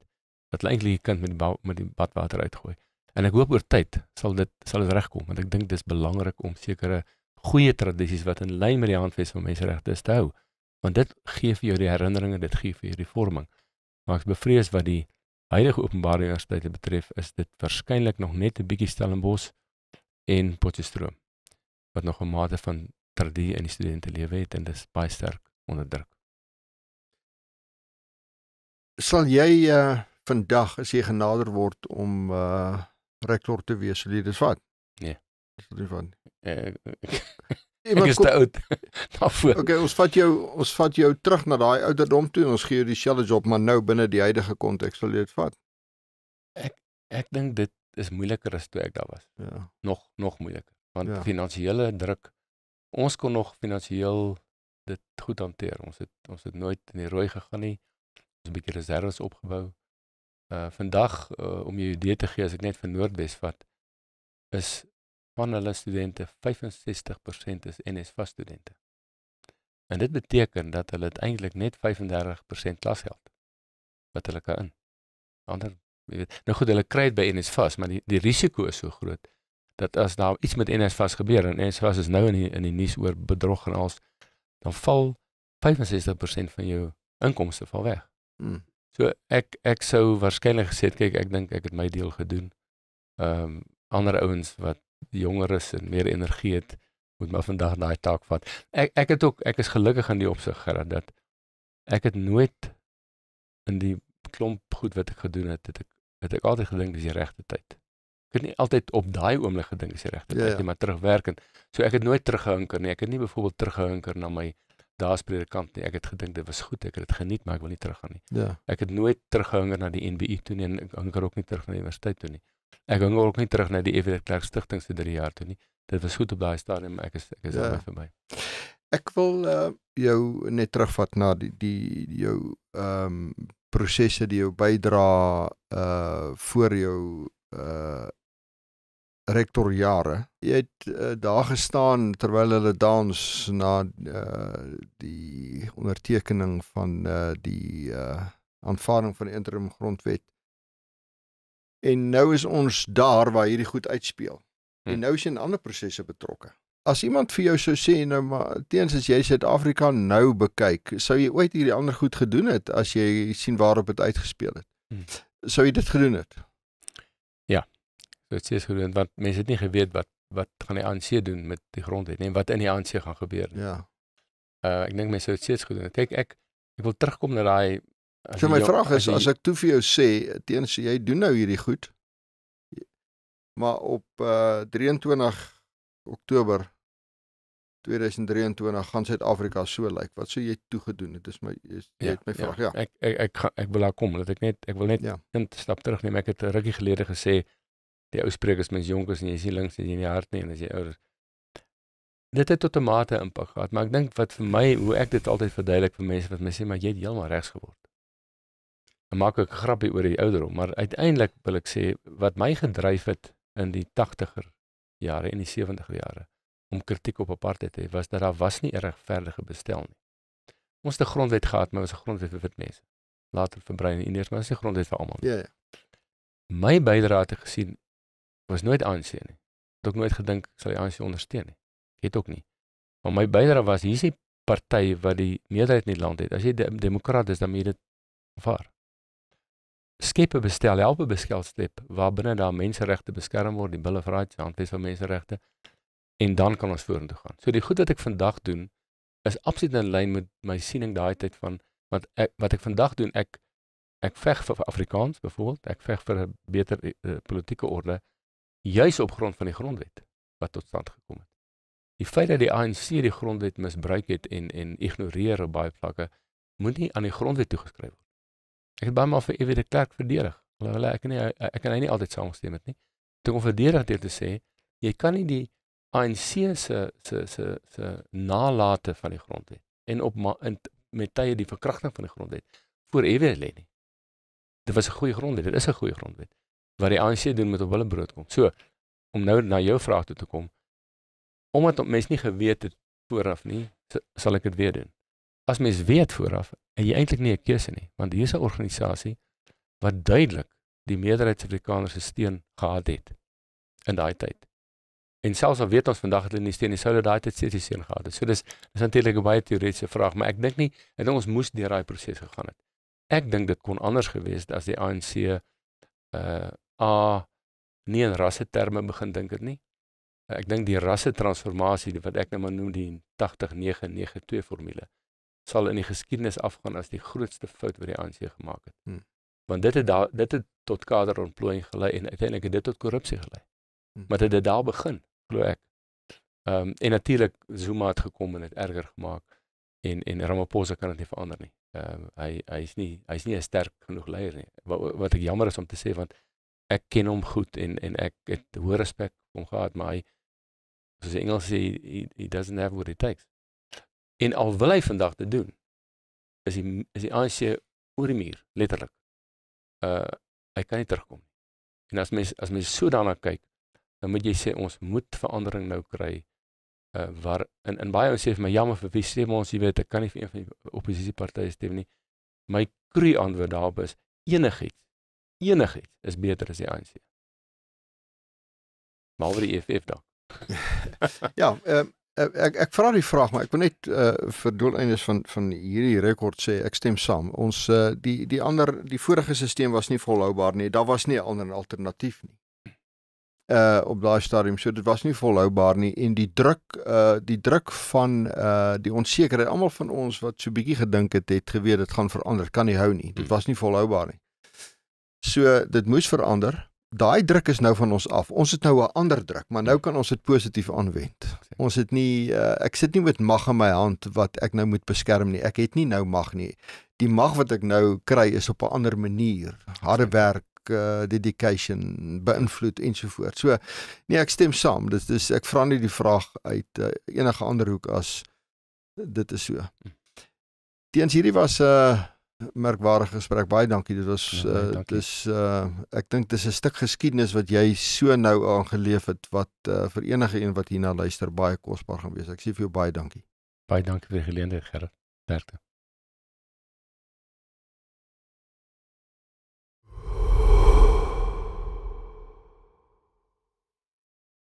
dat hulle eintlik die kind met met die badwater uitgooi. En ek hoop oor tyd sal dit sal dit regkom want ek dink dis belangrik om sekere goeie tradisies wat in lyn met die handves van menseregte is te hou. Want dit gee vir jou die herinneringe, dit gee vir jou die vorming. Maar ek bevrees wat die huidige openbare universiteite betref, is dit waarskynlik nog net 'n bietjie Stellenbosch en Potchefstroom wat nog 'n mate van tradisie in die studentelewe het en dis baie sterk onderdruk. Sal jy uh vandag as jy genader word om uh rektor te wees, sal jy dit vat? Nee. Dis nie van. Ek Ek maar, is te oud daarvoor. [laughs] Okay, ons vat jou ons vat jou terug na daai ouderdom toe en ons gee jou die challenge op, maar nou binne die huidige konteks sal jy dit vat. Ek ek dink dit is moeiliker as toe ek daar was. Ja. Nog nog moeiliker want ja. finansiële druk. Ons kon nog finansiëel dit goed hanteer. Ons het ons het nooit in die rooi gegaan nie. Ons 'n bietjie reserves opgebou. Uh vandag uh, om jou idee te gee as ek net vir Noordwes vat is van hulle studente 65% is NSVA studente. En dit beteken dat hulle eintlik net 35% klasgeld wat hulle kan in. Ander, jy weet, nou goed, hulle kry dit by NSVA, maar die die risiko is so groot dat as daar iets met NSVA gebeur en NSVA is nou in die, in die nuus oor bedrog en alles, dan val 65% van jou inkomste val weg. Hmm. So ek ek sou waarskynlik gesê het, kyk, ek dink ek het my deel gedoen. Ehm um, ander ouens wat jonger is en meer energie het, moet maar vandag daai taak vat. Ek ek het ook ek is gelukkig in die opsig gerad dat ek het nooit in die klomp goed wat ek gedoen het, het ek het ek altyd gedink dis die regte tyd. Ek het nie altyd op daai oomblik gedink dis die regte ja, tyd ja, ja. nie, maar terugwerkend. So ek het nooit teruggehinker nie. Ek het nie byvoorbeeld teruggehinker na my daas predikant nie. Ek het gedink dit was goed. Ek het dit geniet, maar ek wil nie teruggaan nie. Ja. Ek het nooit teruggehinger na die NBI e toe nie en ek hinker ook nie terug na die universiteit toe nie. Ek hang ook nie terug na die Everclerk stigting se 3 jaar toe nie. Dit was goed op daai stadium, ek is ek is ja. verby. Ek wil uh, jou net terugvat na die die jou ehm um, prosesse die jou bydra uh voor jou uh rektor jare. Jy het uh, daar gestaan terwyl hulle dans na uh die ondertekening van uh die uh aanvaarding van die interim grondwet En nou is ons daar waar hierdie goed uitspeel. Hmm. En hm. nou is 'n ander prosesse betrokke. As iemand vir jou sou sê nou maar teens as jy Suid-Afrika nou bekyk, sou jy ooit hierdie ander goed gedoen het as jy sien waarop dit uitgespeel het. Hmm. Sou jy dit gedoen het? Ja. So dit is gedoen want mense het nie geweet wat wat gaan die ANC doen met die grond het nie en wat in die ANC gaan gebeur nie. Ja. Uh ek dink mense sou dit steeds gedoen het. Kyk ek ek wil terugkom na daai As so my jou, vraag is as, jy, as ek toe vir jou sê teens jy doen nou hierdie goed maar op uh, eh, 23 Oktober 2023 gaan Suid-Afrika so lyk. Like. Wat sou jy toe gedoen het? Dis my is, ja, het my ja. vraag. Ja. ja. Ek ek ek ek wil daar kom dat ek net ek wil net ja. een stap terug neem. Ek het rukkie gelede gesê die ou spreek is mens jonk is en jy sien links en jy in die hart nie en as jy ouer dit het tot 'n mate impak gehad, maar ek dink wat vir my hoe ek dit altyd verduidelik vir mense wat my sê maar jy het heeltemal regs geword. 'n maklik grappie oor die ouderdom, maar uiteindelik wil ek sê wat my gedryf het in die 80er jare en die 70er jare om kritiek op apartheid te hê was dat daar was nie 'n regverdige bestel nie. Ons het 'n grondwet gehad, maar ons 'n grondwet vir wit mense. Later vir bruin en indiërs, maar ons het 'n grondwet vir almal. Ja ja. My bydrae te gesien was nooit ANC nie. Het ook nooit gedink sal die ANC ondersteun nie. Het ook nie. Maar my bydrae was hierdie party wat die meerderheid in die land het. As jy de demokrat is, dan moet jy dit aanvaar skep 'n bestel, help 'n beskel skep waar binne daar menseregte beskerm word, die Bill of Rights, Handvest van Menseregte en dan kan ons vorentoe gaan. So die goed wat ek vandag doen is absoluut in lyn met my siening daai tyd van wat ek wat ek vandag doen, ek ek veg vir Afrikaans byvoorbeeld, ek veg vir 'n beter uh, politieke orde juis op grond van die grondwet wat tot stand gekom het. Die feit dat die ANC die grondwet misbruik het en en ignoreer op baie vlakke moenie aan die grondwet toegeskryf word. Ek het baie maar vir Evie de Klerk verdedig. Hulle hulle ek nie ek kan hy nie altyd saamstem met nie. Toe om verdedig deur te sê, jy kan nie die ANC se se se se nalatige van die grond hê en op ma, in, met tye die verkrachting van die grond hê voor Evie lê nie. Dit was 'n goeie grond, dit is 'n goeie grond weet. Wat die ANC doen met op hulle brood kom. So, om nou na jou vraag toe te kom, omdat mense nie geweet het vooraf nie, sal ek dit weer doen. As mens weet vooraf, en jy eintlik nie 'n keuse nie, want hier is 'n organisasie wat duidelik die meerderheid Suid-Afrikaners se steun gehad het in daai tyd. En selfs al weet ons vandag dat hulle nie steun het, sou hulle daai tyd steeds die steun gehad het. So dis dis natuurlik 'n baie teoretiese vraag, maar ek dink nie ek dink ons moes deur daai proses gegaan het. Ek dink dit kon anders gewees het as die ANC uh eh, a nie in rasse terme begin dink het nie. Ek dink die rasse transformasie wat ek nou maar noem die 80992 formule sal in die geskiedenis afgaan as die grootste fout wat die ANC gemaak het. Hmm. Want dit het da, dit het tot kaderontplooiing gelei en uiteindelik het dit tot korrupsie gelei. Hmm. Maar dit het daar begin, glo ek. Ehm um, en natuurlik Zuma het gekom en dit erger gemaak en en Ramaphosa kan dit nie verander nie. Ehm uh, hy hy is nie hy is nie 'n sterk genoeg leier nie. Wat wat ek jammer is om te sê want ek ken hom goed en en ek het hoë respek vir hom gehad, maar hy soos die Engels sê he, he doesn't have what it takes. En al wil hy vandag dit doen, is die is die ANC oor die muur, letterlik. Uh hy kan nie terugkom nie. En as mens as mens so daarna kyk, dan moet jy sê ons moet verandering nou kry. Uh waar in in baie ons sê vir my jammer vir wie stem ons, jy weet, ek kan nie vir een van die oppositiepartye stem nie. My kroei antwoord daarop is enigiets. Enigiets is beter as die ANC. Maar oor die EFF dan. [laughs] ja, ehm uh, ek ek vra die vraag maar ek wil net uh, vir doeleindes van van hierdie rekord sê ek stem saam. Ons uh, die die ander die vorige stelsel was nie volhoubaar nie. Daar was nie 'n ander alternatief nie. Uh op daai stadium so dit was nie volhoubaar nie en die druk uh die druk van uh die onsekerheid almal van ons wat so bietjie gedink het het geweet dit gaan verander. Kan nie hou nie. Dit hmm. was nie volhoubaar nie. So dit moes verander daai druk is nou van ons af. Ons het nou 'n ander druk, maar nou kan ons dit positief aanwend. Ons het nie uh, ek sit nie met mag in my hand wat ek nou moet beskerm nie. Ek het nie nou mag nie. Die mag wat ek nou kry is op 'n ander manier. Harde werk uh dedication beïnvloed ensovoorts. So nee, ek stem saam. Dit is ek vra nie die vraag uit uh, enige ander hoek as dit is so. Hm. Teens hierdie was 'n uh, merkwaardige gesprek. Baie dankie. Dit was ja, uh, dis uh ek dink dis 'n stuk geskiedenis wat jy so nou aangeleef het wat uh, vir enige een wat hierna luister baie kosbaar gaan wees. Ek sê vir jou baie dankie. Baie dankie vir die geleentheid, Gerard. Dankie.